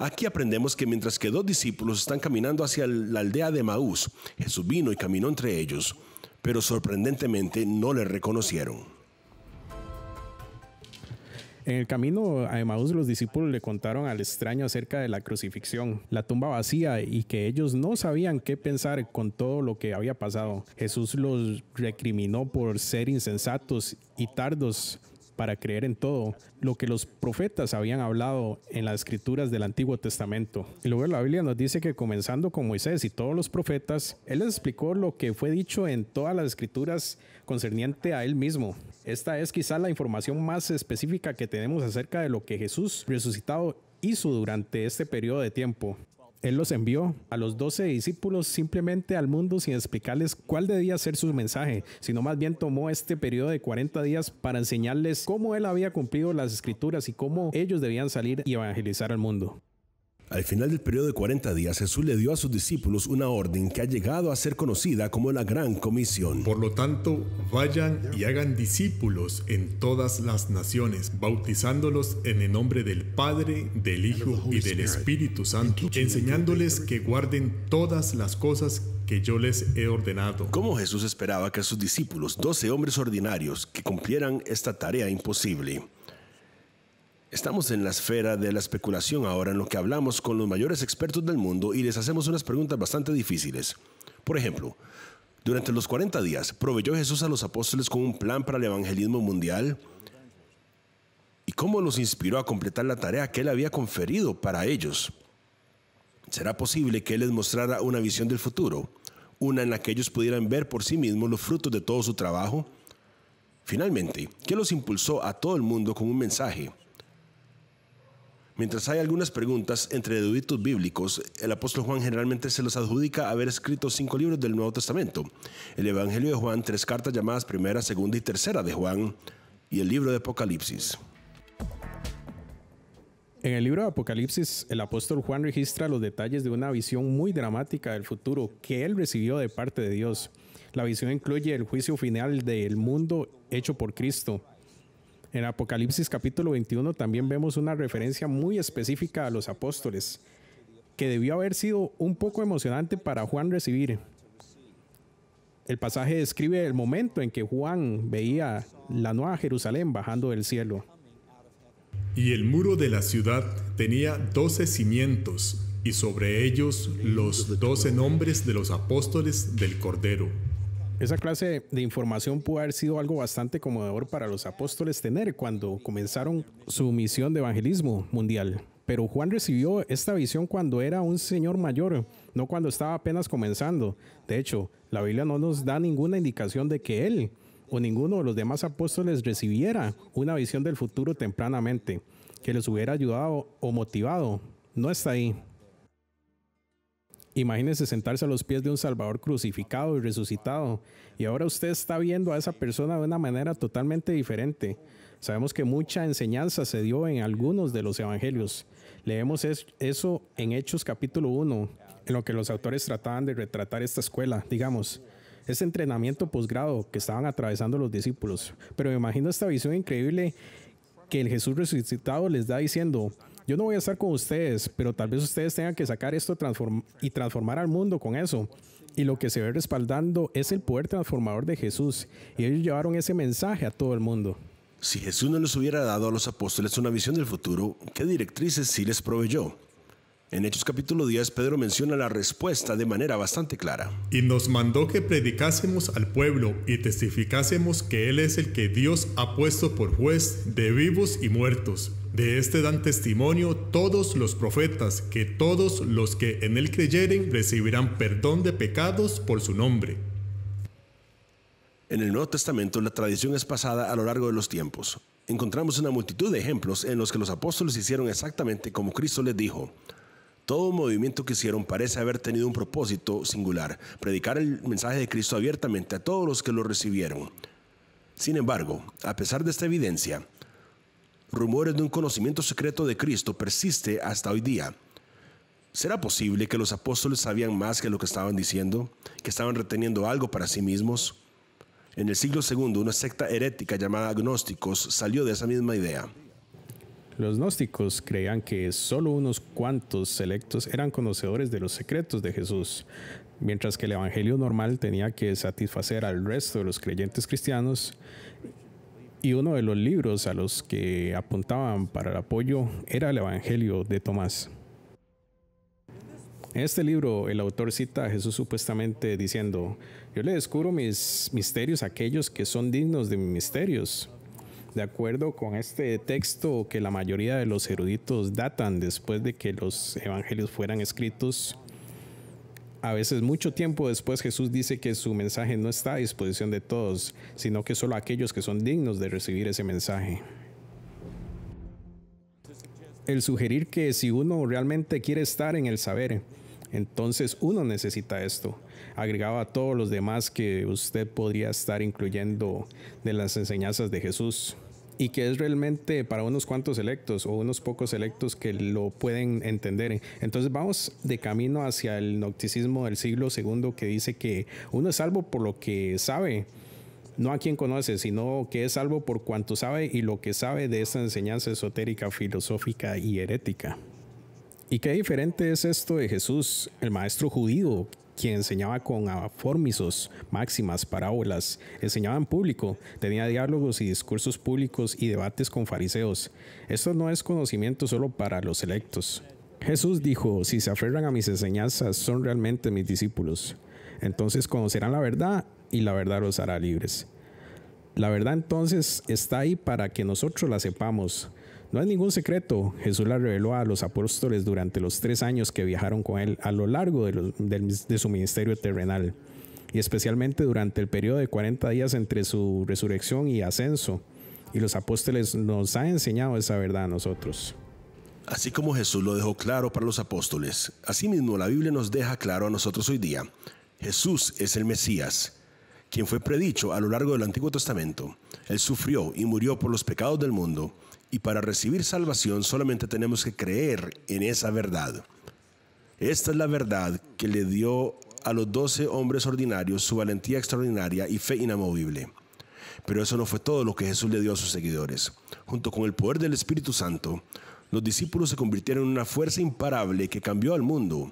Aquí aprendemos que mientras que dos discípulos están caminando hacia la aldea de Maús, Jesús vino y caminó entre ellos, pero sorprendentemente no le reconocieron. En el camino a Emaús los discípulos le contaron al extraño acerca de la crucifixión, la tumba vacía y que ellos no sabían qué pensar con todo lo que había pasado. Jesús los recriminó por ser insensatos y tardos para creer en todo lo que los profetas habían hablado en las escrituras del Antiguo Testamento. Y luego la Biblia nos dice que comenzando con Moisés y todos los profetas, él les explicó lo que fue dicho en todas las escrituras concerniente a él mismo. Esta es quizá la información más específica que tenemos acerca de lo que Jesús resucitado hizo durante este periodo de tiempo. Él los envió a los doce discípulos simplemente al mundo sin explicarles cuál debía ser su mensaje, sino más bien tomó este periodo de 40 días para enseñarles cómo él había cumplido las escrituras y cómo ellos debían salir y evangelizar al mundo. Al final del periodo de 40 días, Jesús le dio a sus discípulos una orden que ha llegado a ser conocida como la Gran Comisión. Por lo tanto, vayan y hagan discípulos en todas las naciones, bautizándolos en el nombre del Padre, del Hijo y del Espíritu Santo, enseñándoles que guarden todas las cosas que yo les he ordenado. ¿Cómo Jesús esperaba que sus discípulos, 12 hombres ordinarios, que cumplieran esta tarea imposible? Estamos en la esfera de la especulación ahora en lo que hablamos con los mayores expertos del mundo y les hacemos unas preguntas bastante difíciles. Por ejemplo, durante los 40 días, ¿proveyó Jesús a los apóstoles con un plan para el evangelismo mundial? ¿Y cómo los inspiró a completar la tarea que él había conferido para ellos? ¿Será posible que él les mostrara una visión del futuro? Una en la que ellos pudieran ver por sí mismos los frutos de todo su trabajo? Finalmente, ¿qué los impulsó a todo el mundo con un mensaje? Mientras hay algunas preguntas entre eruditos bíblicos, el apóstol Juan generalmente se los adjudica haber escrito cinco libros del Nuevo Testamento, el Evangelio de Juan, tres cartas llamadas primera, segunda y tercera de Juan, y el libro de Apocalipsis. En el libro de Apocalipsis, el apóstol Juan registra los detalles de una visión muy dramática del futuro que él recibió de parte de Dios. La visión incluye el juicio final del mundo hecho por Cristo, en Apocalipsis capítulo 21 también vemos una referencia muy específica a los apóstoles, que debió haber sido un poco emocionante para Juan recibir. El pasaje describe el momento en que Juan veía la nueva Jerusalén bajando del cielo. Y el muro de la ciudad tenía doce cimientos, y sobre ellos los doce nombres de los apóstoles del Cordero. Esa clase de información pudo haber sido algo bastante conmovedor para los apóstoles tener cuando comenzaron su misión de evangelismo mundial. Pero Juan recibió esta visión cuando era un señor mayor, no cuando estaba apenas comenzando. De hecho, la Biblia no nos da ninguna indicación de que él o ninguno de los demás apóstoles recibiera una visión del futuro tempranamente, que les hubiera ayudado o motivado. No está ahí. Imagínese sentarse a los pies de un Salvador crucificado y resucitado, y ahora usted está viendo a esa persona de una manera totalmente diferente. Sabemos que mucha enseñanza se dio en algunos de los evangelios. Leemos eso en Hechos capítulo 1, en lo que los autores trataban de retratar esta escuela, digamos, ese entrenamiento posgrado que estaban atravesando los discípulos. Pero me imagino esta visión increíble que el Jesús resucitado les da diciendo, yo no voy a estar con ustedes, pero tal vez ustedes tengan que sacar esto y transformar al mundo con eso. Y lo que se ve respaldando es el poder transformador de Jesús. Y ellos llevaron ese mensaje a todo el mundo. Si Jesús no les hubiera dado a los apóstoles una visión del futuro, ¿qué directrices sí les proveyó? En Hechos capítulo 10, Pedro menciona la respuesta de manera bastante clara. Y nos mandó que predicásemos al pueblo y testificásemos que Él es el que Dios ha puesto por juez de vivos y muertos. De este dan testimonio todos los profetas, que todos los que en él creyeren recibirán perdón de pecados por su nombre. En el Nuevo Testamento la tradición es pasada a lo largo de los tiempos. Encontramos una multitud de ejemplos en los que los apóstoles hicieron exactamente como Cristo les dijo. Todo movimiento que hicieron parece haber tenido un propósito singular, predicar el mensaje de Cristo abiertamente a todos los que lo recibieron. Sin embargo, a pesar de esta evidencia, rumores de un conocimiento secreto de Cristo persiste hasta hoy día. ¿Será posible que los apóstoles sabían más que lo que estaban diciendo? ¿Que estaban reteniendo algo para sí mismos? En el siglo II, una secta herética llamada Gnósticos salió de esa misma idea. Los gnósticos creían que solo unos cuantos selectos eran conocedores de los secretos de Jesús, mientras que el Evangelio normal tenía que satisfacer al resto de los creyentes cristianos y uno de los libros a los que apuntaban para el apoyo era el Evangelio de Tomás. En este libro el autor cita a Jesús supuestamente diciendo, yo le descubro mis misterios a aquellos que son dignos de mis misterios. De acuerdo con este texto que la mayoría de los eruditos datan después de que los evangelios fueran escritos, a veces mucho tiempo después Jesús dice que su mensaje no está a disposición de todos, sino que solo aquellos que son dignos de recibir ese mensaje. El sugerir que si uno realmente quiere estar en el saber, entonces uno necesita esto, agregaba a todos los demás que usted podría estar incluyendo de las enseñanzas de Jesús y que es realmente para unos cuantos electos o unos pocos electos que lo pueden entender. Entonces vamos de camino hacia el nocticismo del siglo II que dice que uno es salvo por lo que sabe, no a quien conoce, sino que es salvo por cuanto sabe y lo que sabe de esta enseñanza esotérica, filosófica y herética. ¿Y qué diferente es esto de Jesús, el maestro judío, quien enseñaba con aformisos, máximas, parábolas, enseñaba en público, tenía diálogos y discursos públicos y debates con fariseos. Esto no es conocimiento solo para los electos. Jesús dijo, si se aferran a mis enseñanzas, son realmente mis discípulos. Entonces conocerán la verdad y la verdad los hará libres. La verdad entonces está ahí para que nosotros la sepamos, no es ningún secreto, Jesús la reveló a los apóstoles durante los tres años que viajaron con él a lo largo de, su ministerio terrenal, y especialmente durante el periodo de 40 días entre su resurrección y ascenso. Y los apóstoles nos han enseñado esa verdad a nosotros. Así como Jesús lo dejó claro para los apóstoles, ...así mismo la Biblia nos deja claro a nosotros hoy día. Jesús es el Mesías, quien fue predicho a lo largo del Antiguo Testamento. Él sufrió y murió por los pecados del mundo y para recibir salvación solamente tenemos que creer en esa verdad. Esta es la verdad que le dio a los doce hombres ordinarios su valentía extraordinaria y fe inamovible. Pero eso no fue todo lo que Jesús le dio a sus seguidores. Junto con el poder del Espíritu Santo, los discípulos se convirtieron en una fuerza imparable que cambió al mundo.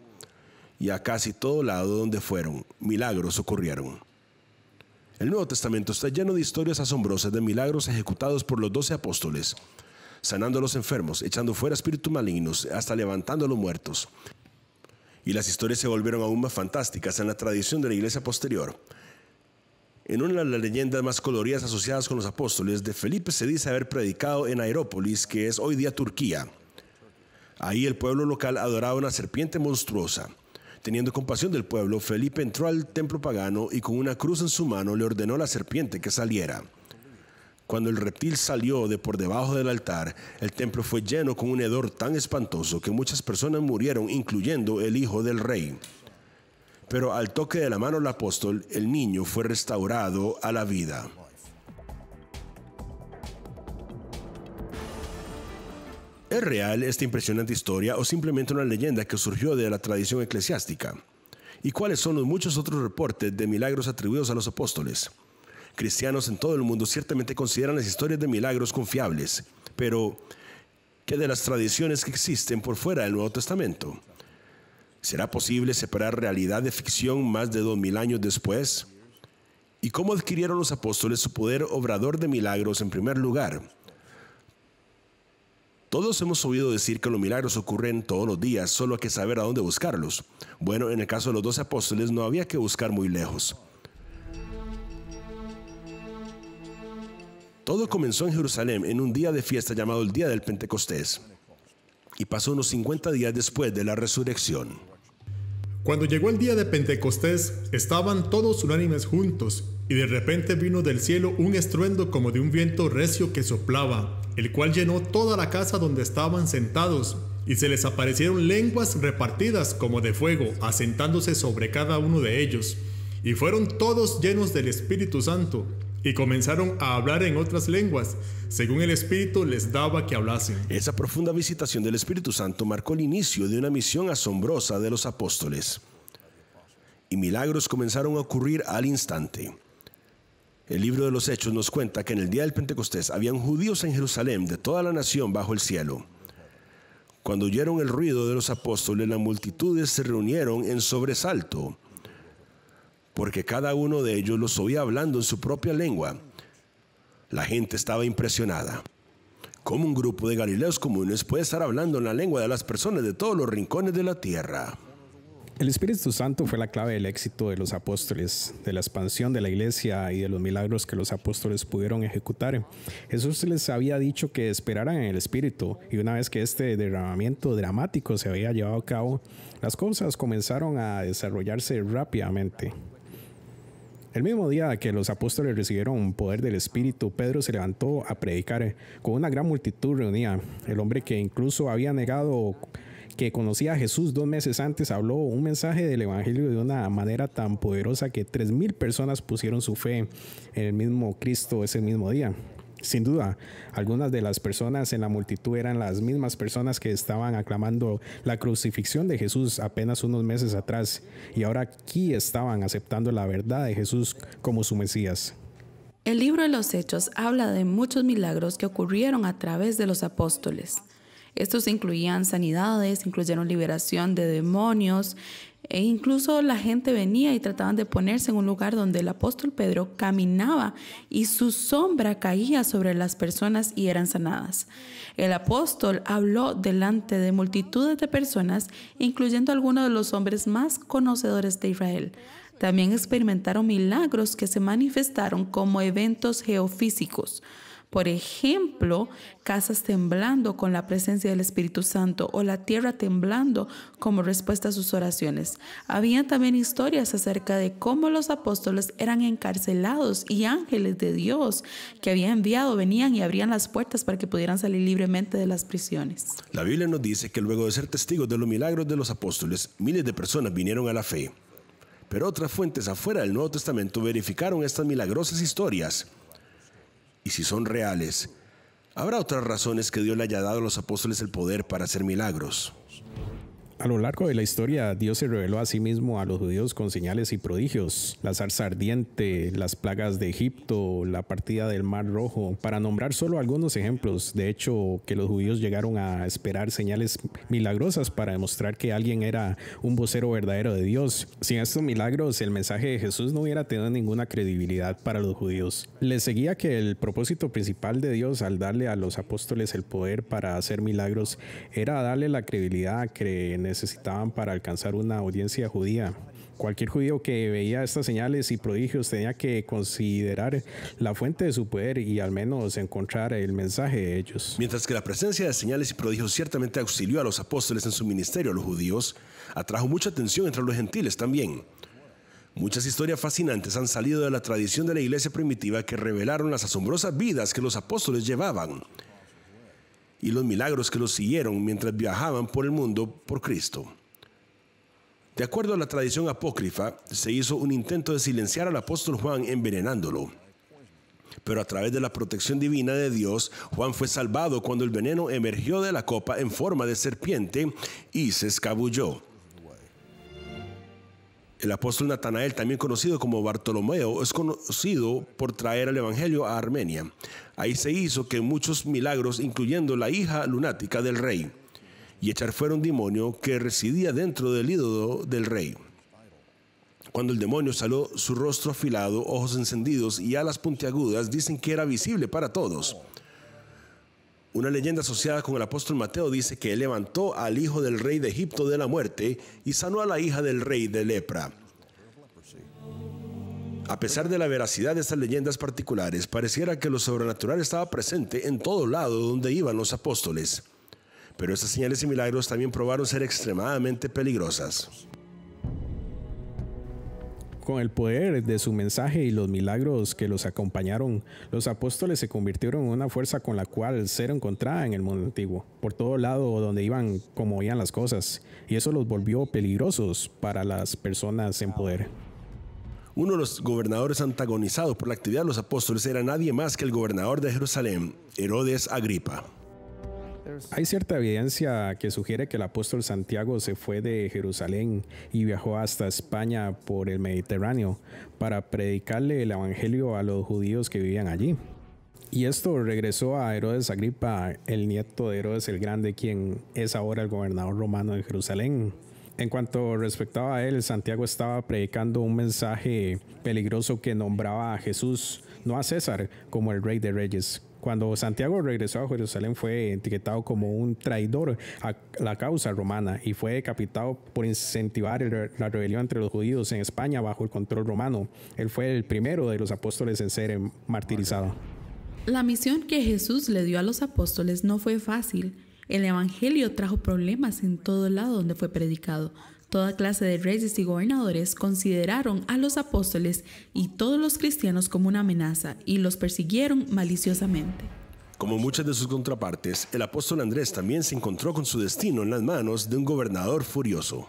Y a casi todo lado donde fueron, milagros ocurrieron. El Nuevo Testamento está lleno de historias asombrosas de milagros ejecutados por los doce apóstoles sanando a los enfermos, echando fuera espíritus malignos, hasta levantando a los muertos. Y las historias se volvieron aún más fantásticas en la tradición de la iglesia posterior. En una de las leyendas más coloridas asociadas con los apóstoles, de Felipe se dice haber predicado en Aerópolis, que es hoy día Turquía. Ahí el pueblo local adoraba una serpiente monstruosa. Teniendo compasión del pueblo, Felipe entró al templo pagano y con una cruz en su mano le ordenó a la serpiente que saliera. Cuando el reptil salió de por debajo del altar, el templo fue lleno con un hedor tan espantoso que muchas personas murieron, incluyendo el hijo del rey. Pero al toque de la mano del apóstol, el niño fue restaurado a la vida. ¿Es real esta impresionante historia o simplemente una leyenda que surgió de la tradición eclesiástica? ¿Y cuáles son los muchos otros reportes de milagros atribuidos a los apóstoles? Cristianos en todo el mundo ciertamente consideran las historias de milagros confiables, pero ¿qué de las tradiciones que existen por fuera del Nuevo Testamento? ¿Será posible separar realidad de ficción más de dos mil años después? ¿Y cómo adquirieron los apóstoles su poder obrador de milagros en primer lugar? Todos hemos oído decir que los milagros ocurren todos los días, solo hay que saber a dónde buscarlos. Bueno, en el caso de los doce apóstoles no había que buscar muy lejos. Todo comenzó en Jerusalén en un día de fiesta llamado el Día del Pentecostés y pasó unos 50 días después de la resurrección. Cuando llegó el día de Pentecostés, estaban todos unánimes juntos, y de repente vino del cielo un estruendo como de un viento recio que soplaba, el cual llenó toda la casa donde estaban sentados, y se les aparecieron lenguas repartidas como de fuego, asentándose sobre cada uno de ellos, y fueron todos llenos del Espíritu Santo y comenzaron a hablar en otras lenguas, según el Espíritu les daba que hablasen. Esa profunda visitación del Espíritu Santo marcó el inicio de una misión asombrosa de los apóstoles. Y milagros comenzaron a ocurrir al instante. El libro de los Hechos nos cuenta que en el día del Pentecostés habían judíos en Jerusalén de toda la nación bajo el cielo. Cuando oyeron el ruido de los apóstoles, las multitudes se reunieron en sobresalto porque cada uno de ellos los oía hablando en su propia lengua. La gente estaba impresionada. ¿Cómo un grupo de Galileos comunes puede estar hablando en la lengua de las personas de todos los rincones de la tierra? El Espíritu Santo fue la clave del éxito de los apóstoles, de la expansión de la iglesia y de los milagros que los apóstoles pudieron ejecutar. Jesús les había dicho que esperaran en el Espíritu y una vez que este derramamiento dramático se había llevado a cabo, las cosas comenzaron a desarrollarse rápidamente. El mismo día que los apóstoles recibieron poder del Espíritu, Pedro se levantó a predicar eh, con una gran multitud reunida. El hombre que incluso había negado que conocía a Jesús dos meses antes, habló un mensaje del Evangelio de una manera tan poderosa que tres 3.000 personas pusieron su fe en el mismo Cristo ese mismo día. Sin duda, algunas de las personas en la multitud eran las mismas personas que estaban aclamando la crucifixión de Jesús apenas unos meses atrás y ahora aquí estaban aceptando la verdad de Jesús como su Mesías. El libro de los Hechos habla de muchos milagros que ocurrieron a través de los apóstoles. Estos incluían sanidades, incluyeron liberación de demonios, e incluso la gente venía y trataban de ponerse en un lugar donde el apóstol Pedro caminaba y su sombra caía sobre las personas y eran sanadas. El apóstol habló delante de multitudes de personas, incluyendo algunos de los hombres más conocedores de Israel. También experimentaron milagros que se manifestaron como eventos geofísicos. Por ejemplo, casas temblando con la presencia del Espíritu Santo o la tierra temblando como respuesta a sus oraciones. Había también historias acerca de cómo los apóstoles eran encarcelados y ángeles de Dios que había enviado venían y abrían las puertas para que pudieran salir libremente de las prisiones. La Biblia nos dice que luego de ser testigos de los milagros de los apóstoles, miles de personas vinieron a la fe. Pero otras fuentes afuera del Nuevo Testamento verificaron estas milagrosas historias y si son reales, habrá otras razones que Dios le haya dado a los apóstoles el poder para hacer milagros. A lo largo de la historia, Dios se reveló a sí mismo a los judíos con señales y prodigios, la zarza ardiente, las plagas de Egipto, la partida del Mar Rojo, para nombrar solo algunos ejemplos. De hecho, que los judíos llegaron a esperar señales milagrosas para demostrar que alguien era un vocero verdadero de Dios. Sin estos milagros, el mensaje de Jesús no hubiera tenido ninguna credibilidad para los judíos. Le seguía que el propósito principal de Dios al darle a los apóstoles el poder para hacer milagros era darle la credibilidad a que necesitaban para alcanzar una audiencia judía. Cualquier judío que veía estas señales y prodigios tenía que considerar la fuente de su poder y al menos encontrar el mensaje de ellos. Mientras que la presencia de señales y prodigios ciertamente auxilió a los apóstoles en su ministerio a los judíos, atrajo mucha atención entre los gentiles también. Muchas historias fascinantes han salido de la tradición de la iglesia primitiva que revelaron las asombrosas vidas que los apóstoles llevaban y los milagros que los siguieron mientras viajaban por el mundo por Cristo. De acuerdo a la tradición apócrifa, se hizo un intento de silenciar al apóstol Juan envenenándolo. Pero a través de la protección divina de Dios, Juan fue salvado cuando el veneno emergió de la copa en forma de serpiente y se escabulló. El apóstol Natanael, también conocido como Bartolomeo, es conocido por traer el Evangelio a Armenia. Ahí se hizo que muchos milagros, incluyendo la hija lunática del rey, y echar fuera un demonio que residía dentro del ídolo del rey. Cuando el demonio salió su rostro afilado, ojos encendidos y alas puntiagudas, dicen que era visible para todos. Una leyenda asociada con el apóstol Mateo dice que él levantó al hijo del rey de Egipto de la muerte y sanó a la hija del rey de lepra. A pesar de la veracidad de estas leyendas particulares, pareciera que lo sobrenatural estaba presente en todo lado donde iban los apóstoles. Pero estas señales y milagros también probaron ser extremadamente peligrosas. Con el poder de su mensaje y los milagros que los acompañaron, los apóstoles se convirtieron en una fuerza con la cual ser encontrada en el mundo antiguo, por todo lado donde iban, como oían las cosas, y eso los volvió peligrosos para las personas en poder. Uno de los gobernadores antagonizados por la actividad de los apóstoles era nadie más que el gobernador de Jerusalén, Herodes Agripa. Hay cierta evidencia que sugiere que el apóstol Santiago se fue de Jerusalén y viajó hasta España por el Mediterráneo para predicarle el Evangelio a los judíos que vivían allí. Y esto regresó a Herodes Agripa, el nieto de Herodes el Grande, quien es ahora el gobernador romano de Jerusalén. En cuanto respectaba a él, Santiago estaba predicando un mensaje peligroso que nombraba a Jesús no a César como el rey de reyes. Cuando Santiago regresó a Jerusalén fue etiquetado como un traidor a la causa romana y fue decapitado por incentivar la rebelión entre los judíos en España bajo el control romano. Él fue el primero de los apóstoles en ser martirizado. La misión que Jesús le dio a los apóstoles no fue fácil. El Evangelio trajo problemas en todo el lado donde fue predicado, Toda clase de reyes y gobernadores consideraron a los apóstoles y todos los cristianos como una amenaza y los persiguieron maliciosamente. Como muchas de sus contrapartes, el apóstol Andrés también se encontró con su destino en las manos de un gobernador furioso.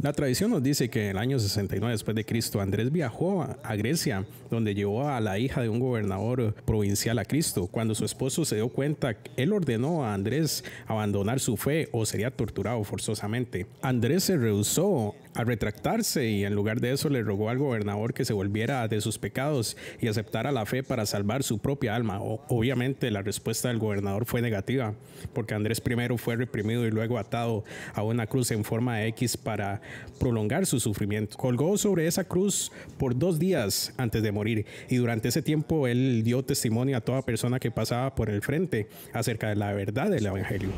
La tradición nos dice que en el año 69 después de Cristo, Andrés viajó a Grecia, donde llevó a la hija de un gobernador provincial a Cristo. Cuando su esposo se dio cuenta, él ordenó a Andrés abandonar su fe o sería torturado forzosamente. Andrés se rehusó a retractarse y en lugar de eso le rogó al gobernador que se volviera de sus pecados y aceptara la fe para salvar su propia alma. obviamente la respuesta del gobernador fue negativa, porque Andrés primero fue reprimido y luego atado a una cruz en forma de X para prolongar su sufrimiento. Colgó sobre esa cruz por dos días antes de morir y durante ese tiempo él dio testimonio a toda persona que pasaba por el frente acerca de la verdad del Evangelio.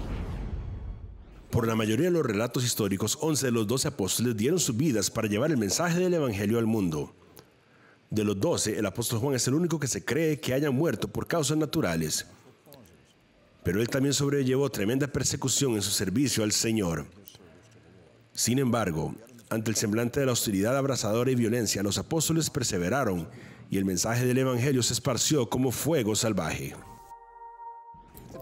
Por la mayoría de los relatos históricos, 11 de los 12 apóstoles dieron sus vidas para llevar el mensaje del Evangelio al mundo. De los 12, el apóstol Juan es el único que se cree que haya muerto por causas naturales. Pero él también sobrellevó tremenda persecución en su servicio al Señor. Sin embargo, ante el semblante de la hostilidad abrasadora y violencia, los apóstoles perseveraron y el mensaje del Evangelio se esparció como fuego salvaje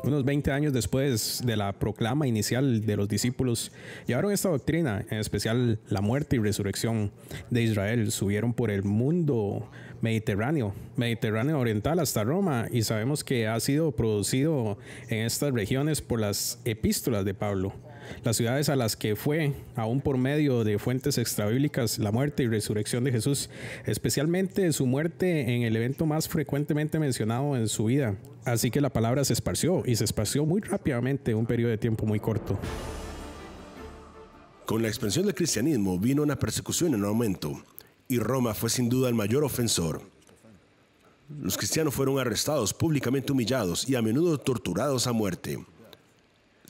unos 20 años después de la proclama inicial de los discípulos, llevaron esta doctrina, en especial la muerte y resurrección de Israel. Subieron por el mundo mediterráneo, mediterráneo oriental hasta Roma y sabemos que ha sido producido en estas regiones por las epístolas de Pablo las ciudades a las que fue, aún por medio de fuentes extrabíblicas, la muerte y resurrección de Jesús, especialmente su muerte en el evento más frecuentemente mencionado en su vida. Así que la palabra se esparció y se esparció muy rápidamente en un periodo de tiempo muy corto. Con la expansión del cristianismo vino una persecución en aumento y Roma fue sin duda el mayor ofensor. Los cristianos fueron arrestados, públicamente humillados y a menudo torturados a muerte.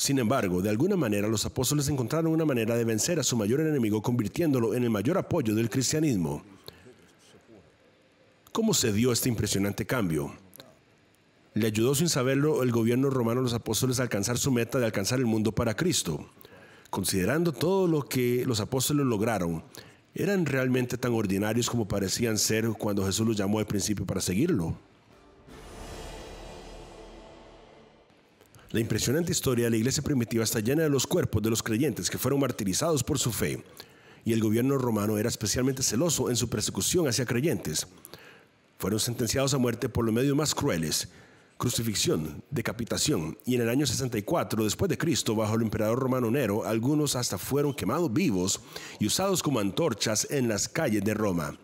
Sin embargo, de alguna manera los apóstoles encontraron una manera de vencer a su mayor enemigo convirtiéndolo en el mayor apoyo del cristianismo. ¿Cómo se dio este impresionante cambio? Le ayudó sin saberlo el gobierno romano a los apóstoles a alcanzar su meta de alcanzar el mundo para Cristo. Considerando todo lo que los apóstoles lograron, ¿eran realmente tan ordinarios como parecían ser cuando Jesús los llamó al principio para seguirlo? La impresionante historia de la iglesia primitiva está llena de los cuerpos de los creyentes que fueron martirizados por su fe, y el gobierno romano era especialmente celoso en su persecución hacia creyentes. Fueron sentenciados a muerte por los medios más crueles, crucifixión, decapitación, y en el año 64 después de Cristo, bajo el emperador romano Nero, algunos hasta fueron quemados vivos y usados como antorchas en las calles de Roma.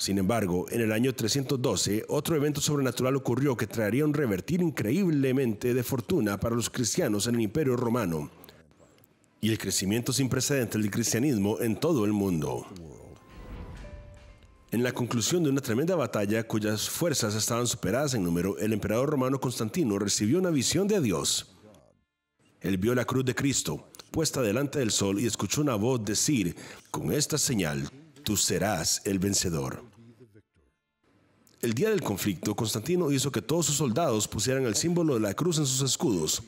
Sin embargo, en el año 312, otro evento sobrenatural ocurrió que traería un revertir increíblemente de fortuna para los cristianos en el Imperio Romano y el crecimiento sin precedentes del cristianismo en todo el mundo. En la conclusión de una tremenda batalla cuyas fuerzas estaban superadas en número, el emperador romano Constantino recibió una visión de Dios. Él vio la cruz de Cristo puesta delante del sol y escuchó una voz decir, con esta señal, tú serás el vencedor. El día del conflicto, Constantino hizo que todos sus soldados pusieran el símbolo de la cruz en sus escudos.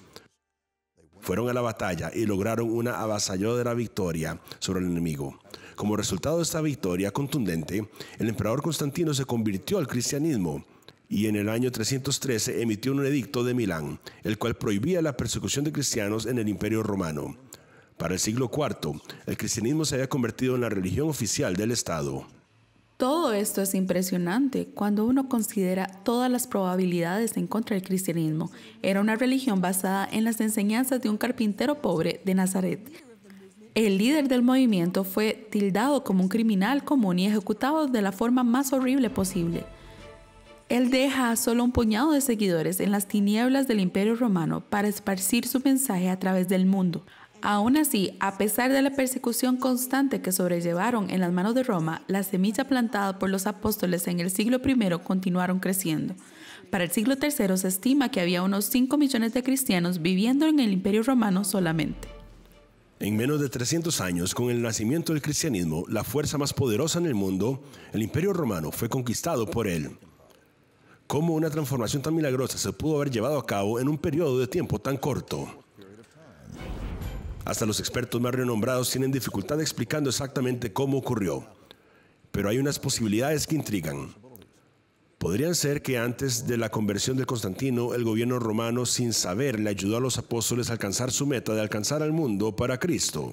Fueron a la batalla y lograron una avasalladora victoria sobre el enemigo. Como resultado de esta victoria contundente, el emperador Constantino se convirtió al cristianismo y en el año 313 emitió un edicto de Milán, el cual prohibía la persecución de cristianos en el imperio romano. Para el siglo IV, el cristianismo se había convertido en la religión oficial del Estado. Todo esto es impresionante cuando uno considera todas las probabilidades en contra del cristianismo. Era una religión basada en las enseñanzas de un carpintero pobre de Nazaret. El líder del movimiento fue tildado como un criminal común y ejecutado de la forma más horrible posible. Él deja a solo un puñado de seguidores en las tinieblas del Imperio Romano para esparcir su mensaje a través del mundo. Aún así, a pesar de la persecución constante que sobrellevaron en las manos de Roma, la semilla plantada por los apóstoles en el siglo I continuaron creciendo. Para el siglo III se estima que había unos 5 millones de cristianos viviendo en el Imperio Romano solamente. En menos de 300 años, con el nacimiento del cristianismo, la fuerza más poderosa en el mundo, el Imperio Romano fue conquistado por él. ¿Cómo una transformación tan milagrosa se pudo haber llevado a cabo en un periodo de tiempo tan corto? Hasta los expertos más renombrados tienen dificultad explicando exactamente cómo ocurrió. Pero hay unas posibilidades que intrigan. Podrían ser que antes de la conversión de Constantino, el gobierno romano, sin saber, le ayudó a los apóstoles a alcanzar su meta de alcanzar al mundo para Cristo.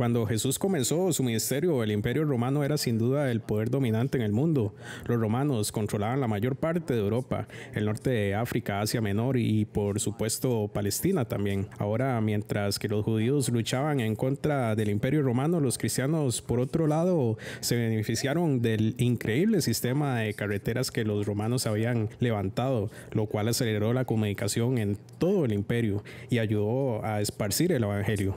Cuando Jesús comenzó su ministerio, el imperio romano era sin duda el poder dominante en el mundo. Los romanos controlaban la mayor parte de Europa, el norte de África, Asia Menor y por supuesto Palestina también. Ahora, mientras que los judíos luchaban en contra del imperio romano, los cristianos por otro lado se beneficiaron del increíble sistema de carreteras que los romanos habían levantado, lo cual aceleró la comunicación en todo el imperio y ayudó a esparcir el Evangelio.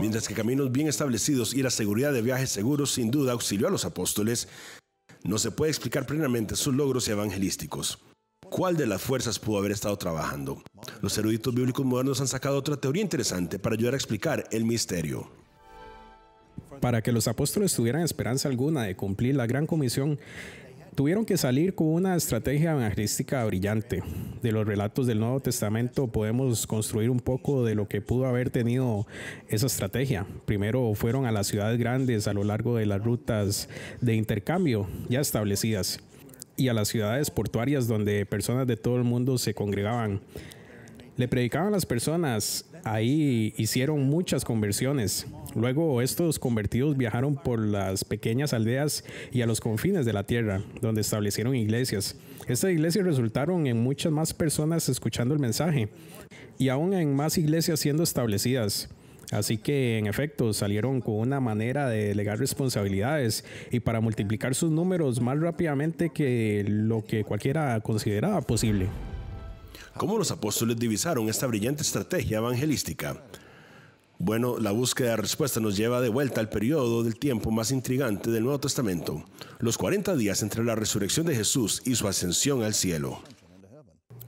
Mientras que caminos bien establecidos y la seguridad de viajes seguros sin duda auxilió a los apóstoles, no se puede explicar plenamente sus logros evangelísticos. ¿Cuál de las fuerzas pudo haber estado trabajando? Los eruditos bíblicos modernos han sacado otra teoría interesante para ayudar a explicar el misterio. Para que los apóstoles tuvieran esperanza alguna de cumplir la gran comisión, Tuvieron que salir con una estrategia evangelística brillante. De los relatos del Nuevo Testamento podemos construir un poco de lo que pudo haber tenido esa estrategia. Primero fueron a las ciudades grandes a lo largo de las rutas de intercambio ya establecidas y a las ciudades portuarias donde personas de todo el mundo se congregaban. Le predicaban a las personas Ahí hicieron muchas conversiones. Luego estos convertidos viajaron por las pequeñas aldeas y a los confines de la tierra, donde establecieron iglesias. Estas iglesias resultaron en muchas más personas escuchando el mensaje y aún en más iglesias siendo establecidas. Así que en efecto salieron con una manera de delegar responsabilidades y para multiplicar sus números más rápidamente que lo que cualquiera consideraba posible. ¿Cómo los apóstoles divisaron esta brillante estrategia evangelística? Bueno, la búsqueda de respuesta nos lleva de vuelta al periodo del tiempo más intrigante del Nuevo Testamento, los 40 días entre la resurrección de Jesús y su ascensión al cielo.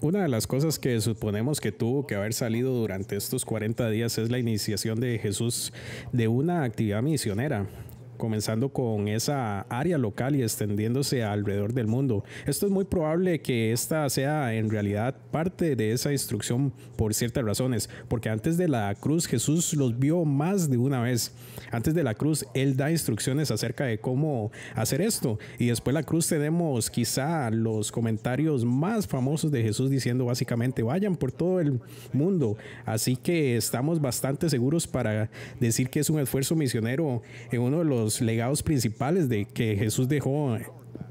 Una de las cosas que suponemos que tuvo que haber salido durante estos 40 días es la iniciación de Jesús de una actividad misionera comenzando con esa área local y extendiéndose alrededor del mundo. Esto es muy probable que esta sea en realidad parte de esa instrucción por ciertas razones, porque antes de la cruz Jesús los vio más de una vez. Antes de la cruz Él da instrucciones acerca de cómo hacer esto y después de la cruz tenemos quizá los comentarios más famosos de Jesús diciendo básicamente vayan por todo el mundo. Así que estamos bastante seguros para decir que es un esfuerzo misionero en uno de los legados principales de que Jesús dejó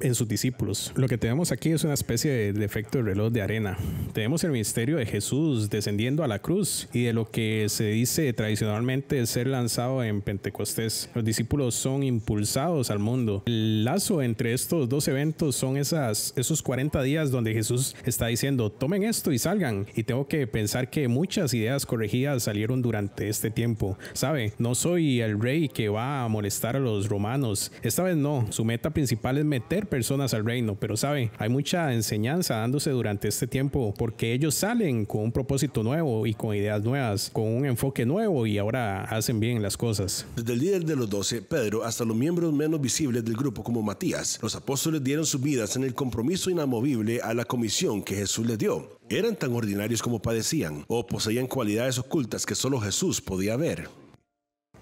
en sus discípulos. Lo que tenemos aquí es una especie de, efecto de reloj de arena. Tenemos el misterio de Jesús descendiendo a la cruz y de lo que se dice tradicionalmente ser lanzado en Pentecostés. Los discípulos son impulsados al mundo. El lazo entre estos dos eventos son esas, esos 40 días donde Jesús está diciendo, tomen esto y salgan. Y tengo que pensar que muchas ideas corregidas salieron durante este tiempo. ¿Sabe? No soy el rey que va a molestar a los romanos. Esta vez no. Su meta principal es meter personas al reino, pero sabe, hay mucha enseñanza dándose durante este tiempo porque ellos salen con un propósito nuevo y con ideas nuevas, con un enfoque nuevo y ahora hacen bien las cosas. Desde el líder de los doce, Pedro, hasta los miembros menos visibles del grupo como Matías, los apóstoles dieron sus vidas en el compromiso inamovible a la comisión que Jesús les dio. Eran tan ordinarios como padecían o poseían cualidades ocultas que solo Jesús podía ver.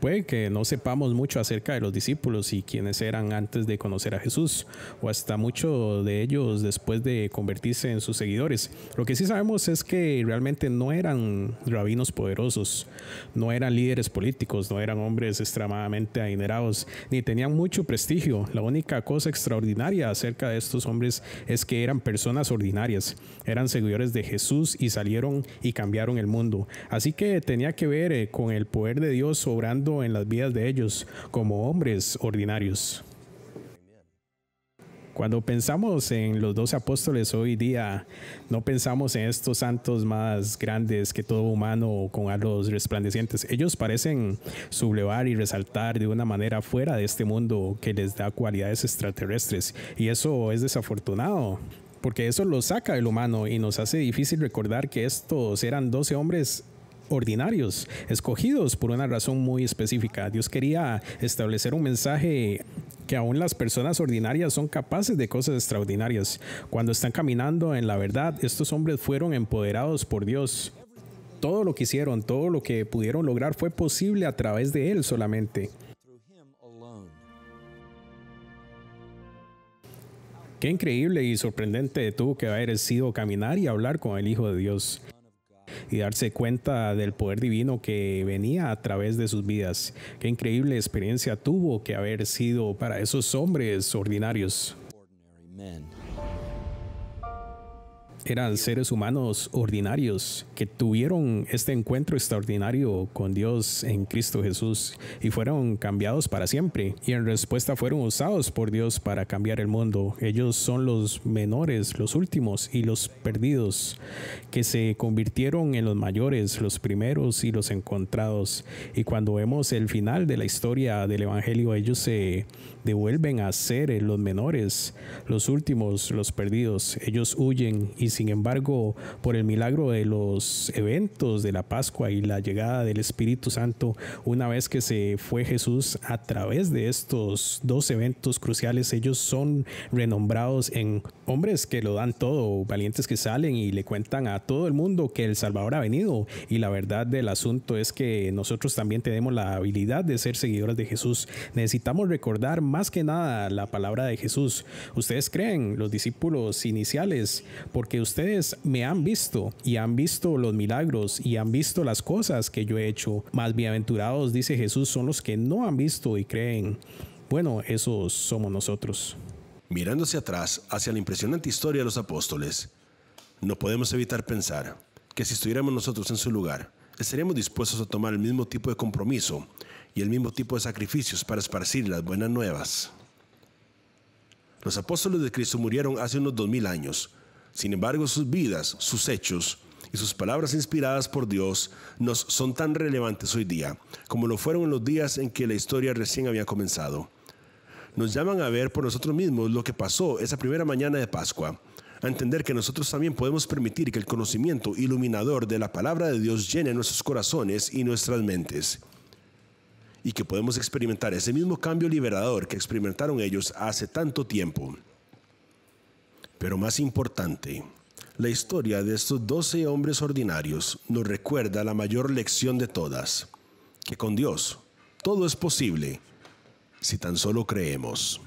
Puede que no sepamos mucho acerca de los discípulos y quienes eran antes de conocer a Jesús, o hasta mucho de ellos después de convertirse en sus seguidores. Lo que sí sabemos es que realmente no eran rabinos poderosos, no eran líderes políticos, no eran hombres extremadamente adinerados, ni tenían mucho prestigio. La única cosa extraordinaria acerca de estos hombres es que eran personas ordinarias, eran seguidores de Jesús y salieron y cambiaron el mundo. Así que tenía que ver eh, con el poder de Dios obrando en las vidas de ellos como hombres ordinarios. Cuando pensamos en los doce apóstoles hoy día, no pensamos en estos santos más grandes que todo humano con alos resplandecientes. Ellos parecen sublevar y resaltar de una manera fuera de este mundo que les da cualidades extraterrestres. Y eso es desafortunado porque eso lo saca del humano y nos hace difícil recordar que estos eran 12 hombres ordinarios, escogidos por una razón muy específica. Dios quería establecer un mensaje que aún las personas ordinarias son capaces de cosas extraordinarias. Cuando están caminando en la verdad, estos hombres fueron empoderados por Dios. Todo lo que hicieron, todo lo que pudieron lograr fue posible a través de Él solamente. Qué increíble y sorprendente tuvo que haber sido caminar y hablar con el Hijo de Dios y darse cuenta del poder divino que venía a través de sus vidas. Qué increíble experiencia tuvo que haber sido para esos hombres ordinarios eran seres humanos ordinarios que tuvieron este encuentro extraordinario con Dios en Cristo Jesús y fueron cambiados para siempre y en respuesta fueron usados por Dios para cambiar el mundo. Ellos son los menores, los últimos y los perdidos que se convirtieron en los mayores, los primeros y los encontrados. Y cuando vemos el final de la historia del Evangelio, ellos se devuelven a ser los menores, los últimos, los perdidos. Ellos huyen y sin embargo, por el milagro de los eventos de la Pascua y la llegada del Espíritu Santo, una vez que se fue Jesús a través de estos dos eventos cruciales, ellos son renombrados en hombres que lo dan todo, valientes que salen y le cuentan a todo el mundo que el Salvador ha venido. Y la verdad del asunto es que nosotros también tenemos la habilidad de ser seguidores de Jesús. Necesitamos recordar más que nada la palabra de Jesús. Ustedes creen, los discípulos iniciales, porque ustedes me han visto y han visto los milagros y han visto las cosas que yo he hecho. Más bienaventurados, dice Jesús, son los que no han visto y creen. Bueno, esos somos nosotros. Mirándose atrás hacia la impresionante historia de los apóstoles, no podemos evitar pensar que si estuviéramos nosotros en su lugar, estaríamos dispuestos a tomar el mismo tipo de compromiso y el mismo tipo de sacrificios para esparcir las buenas nuevas. Los apóstoles de Cristo murieron hace unos 2000 años, sin embargo, sus vidas, sus hechos y sus palabras inspiradas por Dios nos son tan relevantes hoy día como lo fueron en los días en que la historia recién había comenzado. Nos llaman a ver por nosotros mismos lo que pasó esa primera mañana de Pascua, a entender que nosotros también podemos permitir que el conocimiento iluminador de la palabra de Dios llene nuestros corazones y nuestras mentes, y que podemos experimentar ese mismo cambio liberador que experimentaron ellos hace tanto tiempo. Pero más importante, la historia de estos doce hombres ordinarios nos recuerda la mayor lección de todas, que con Dios todo es posible si tan solo creemos.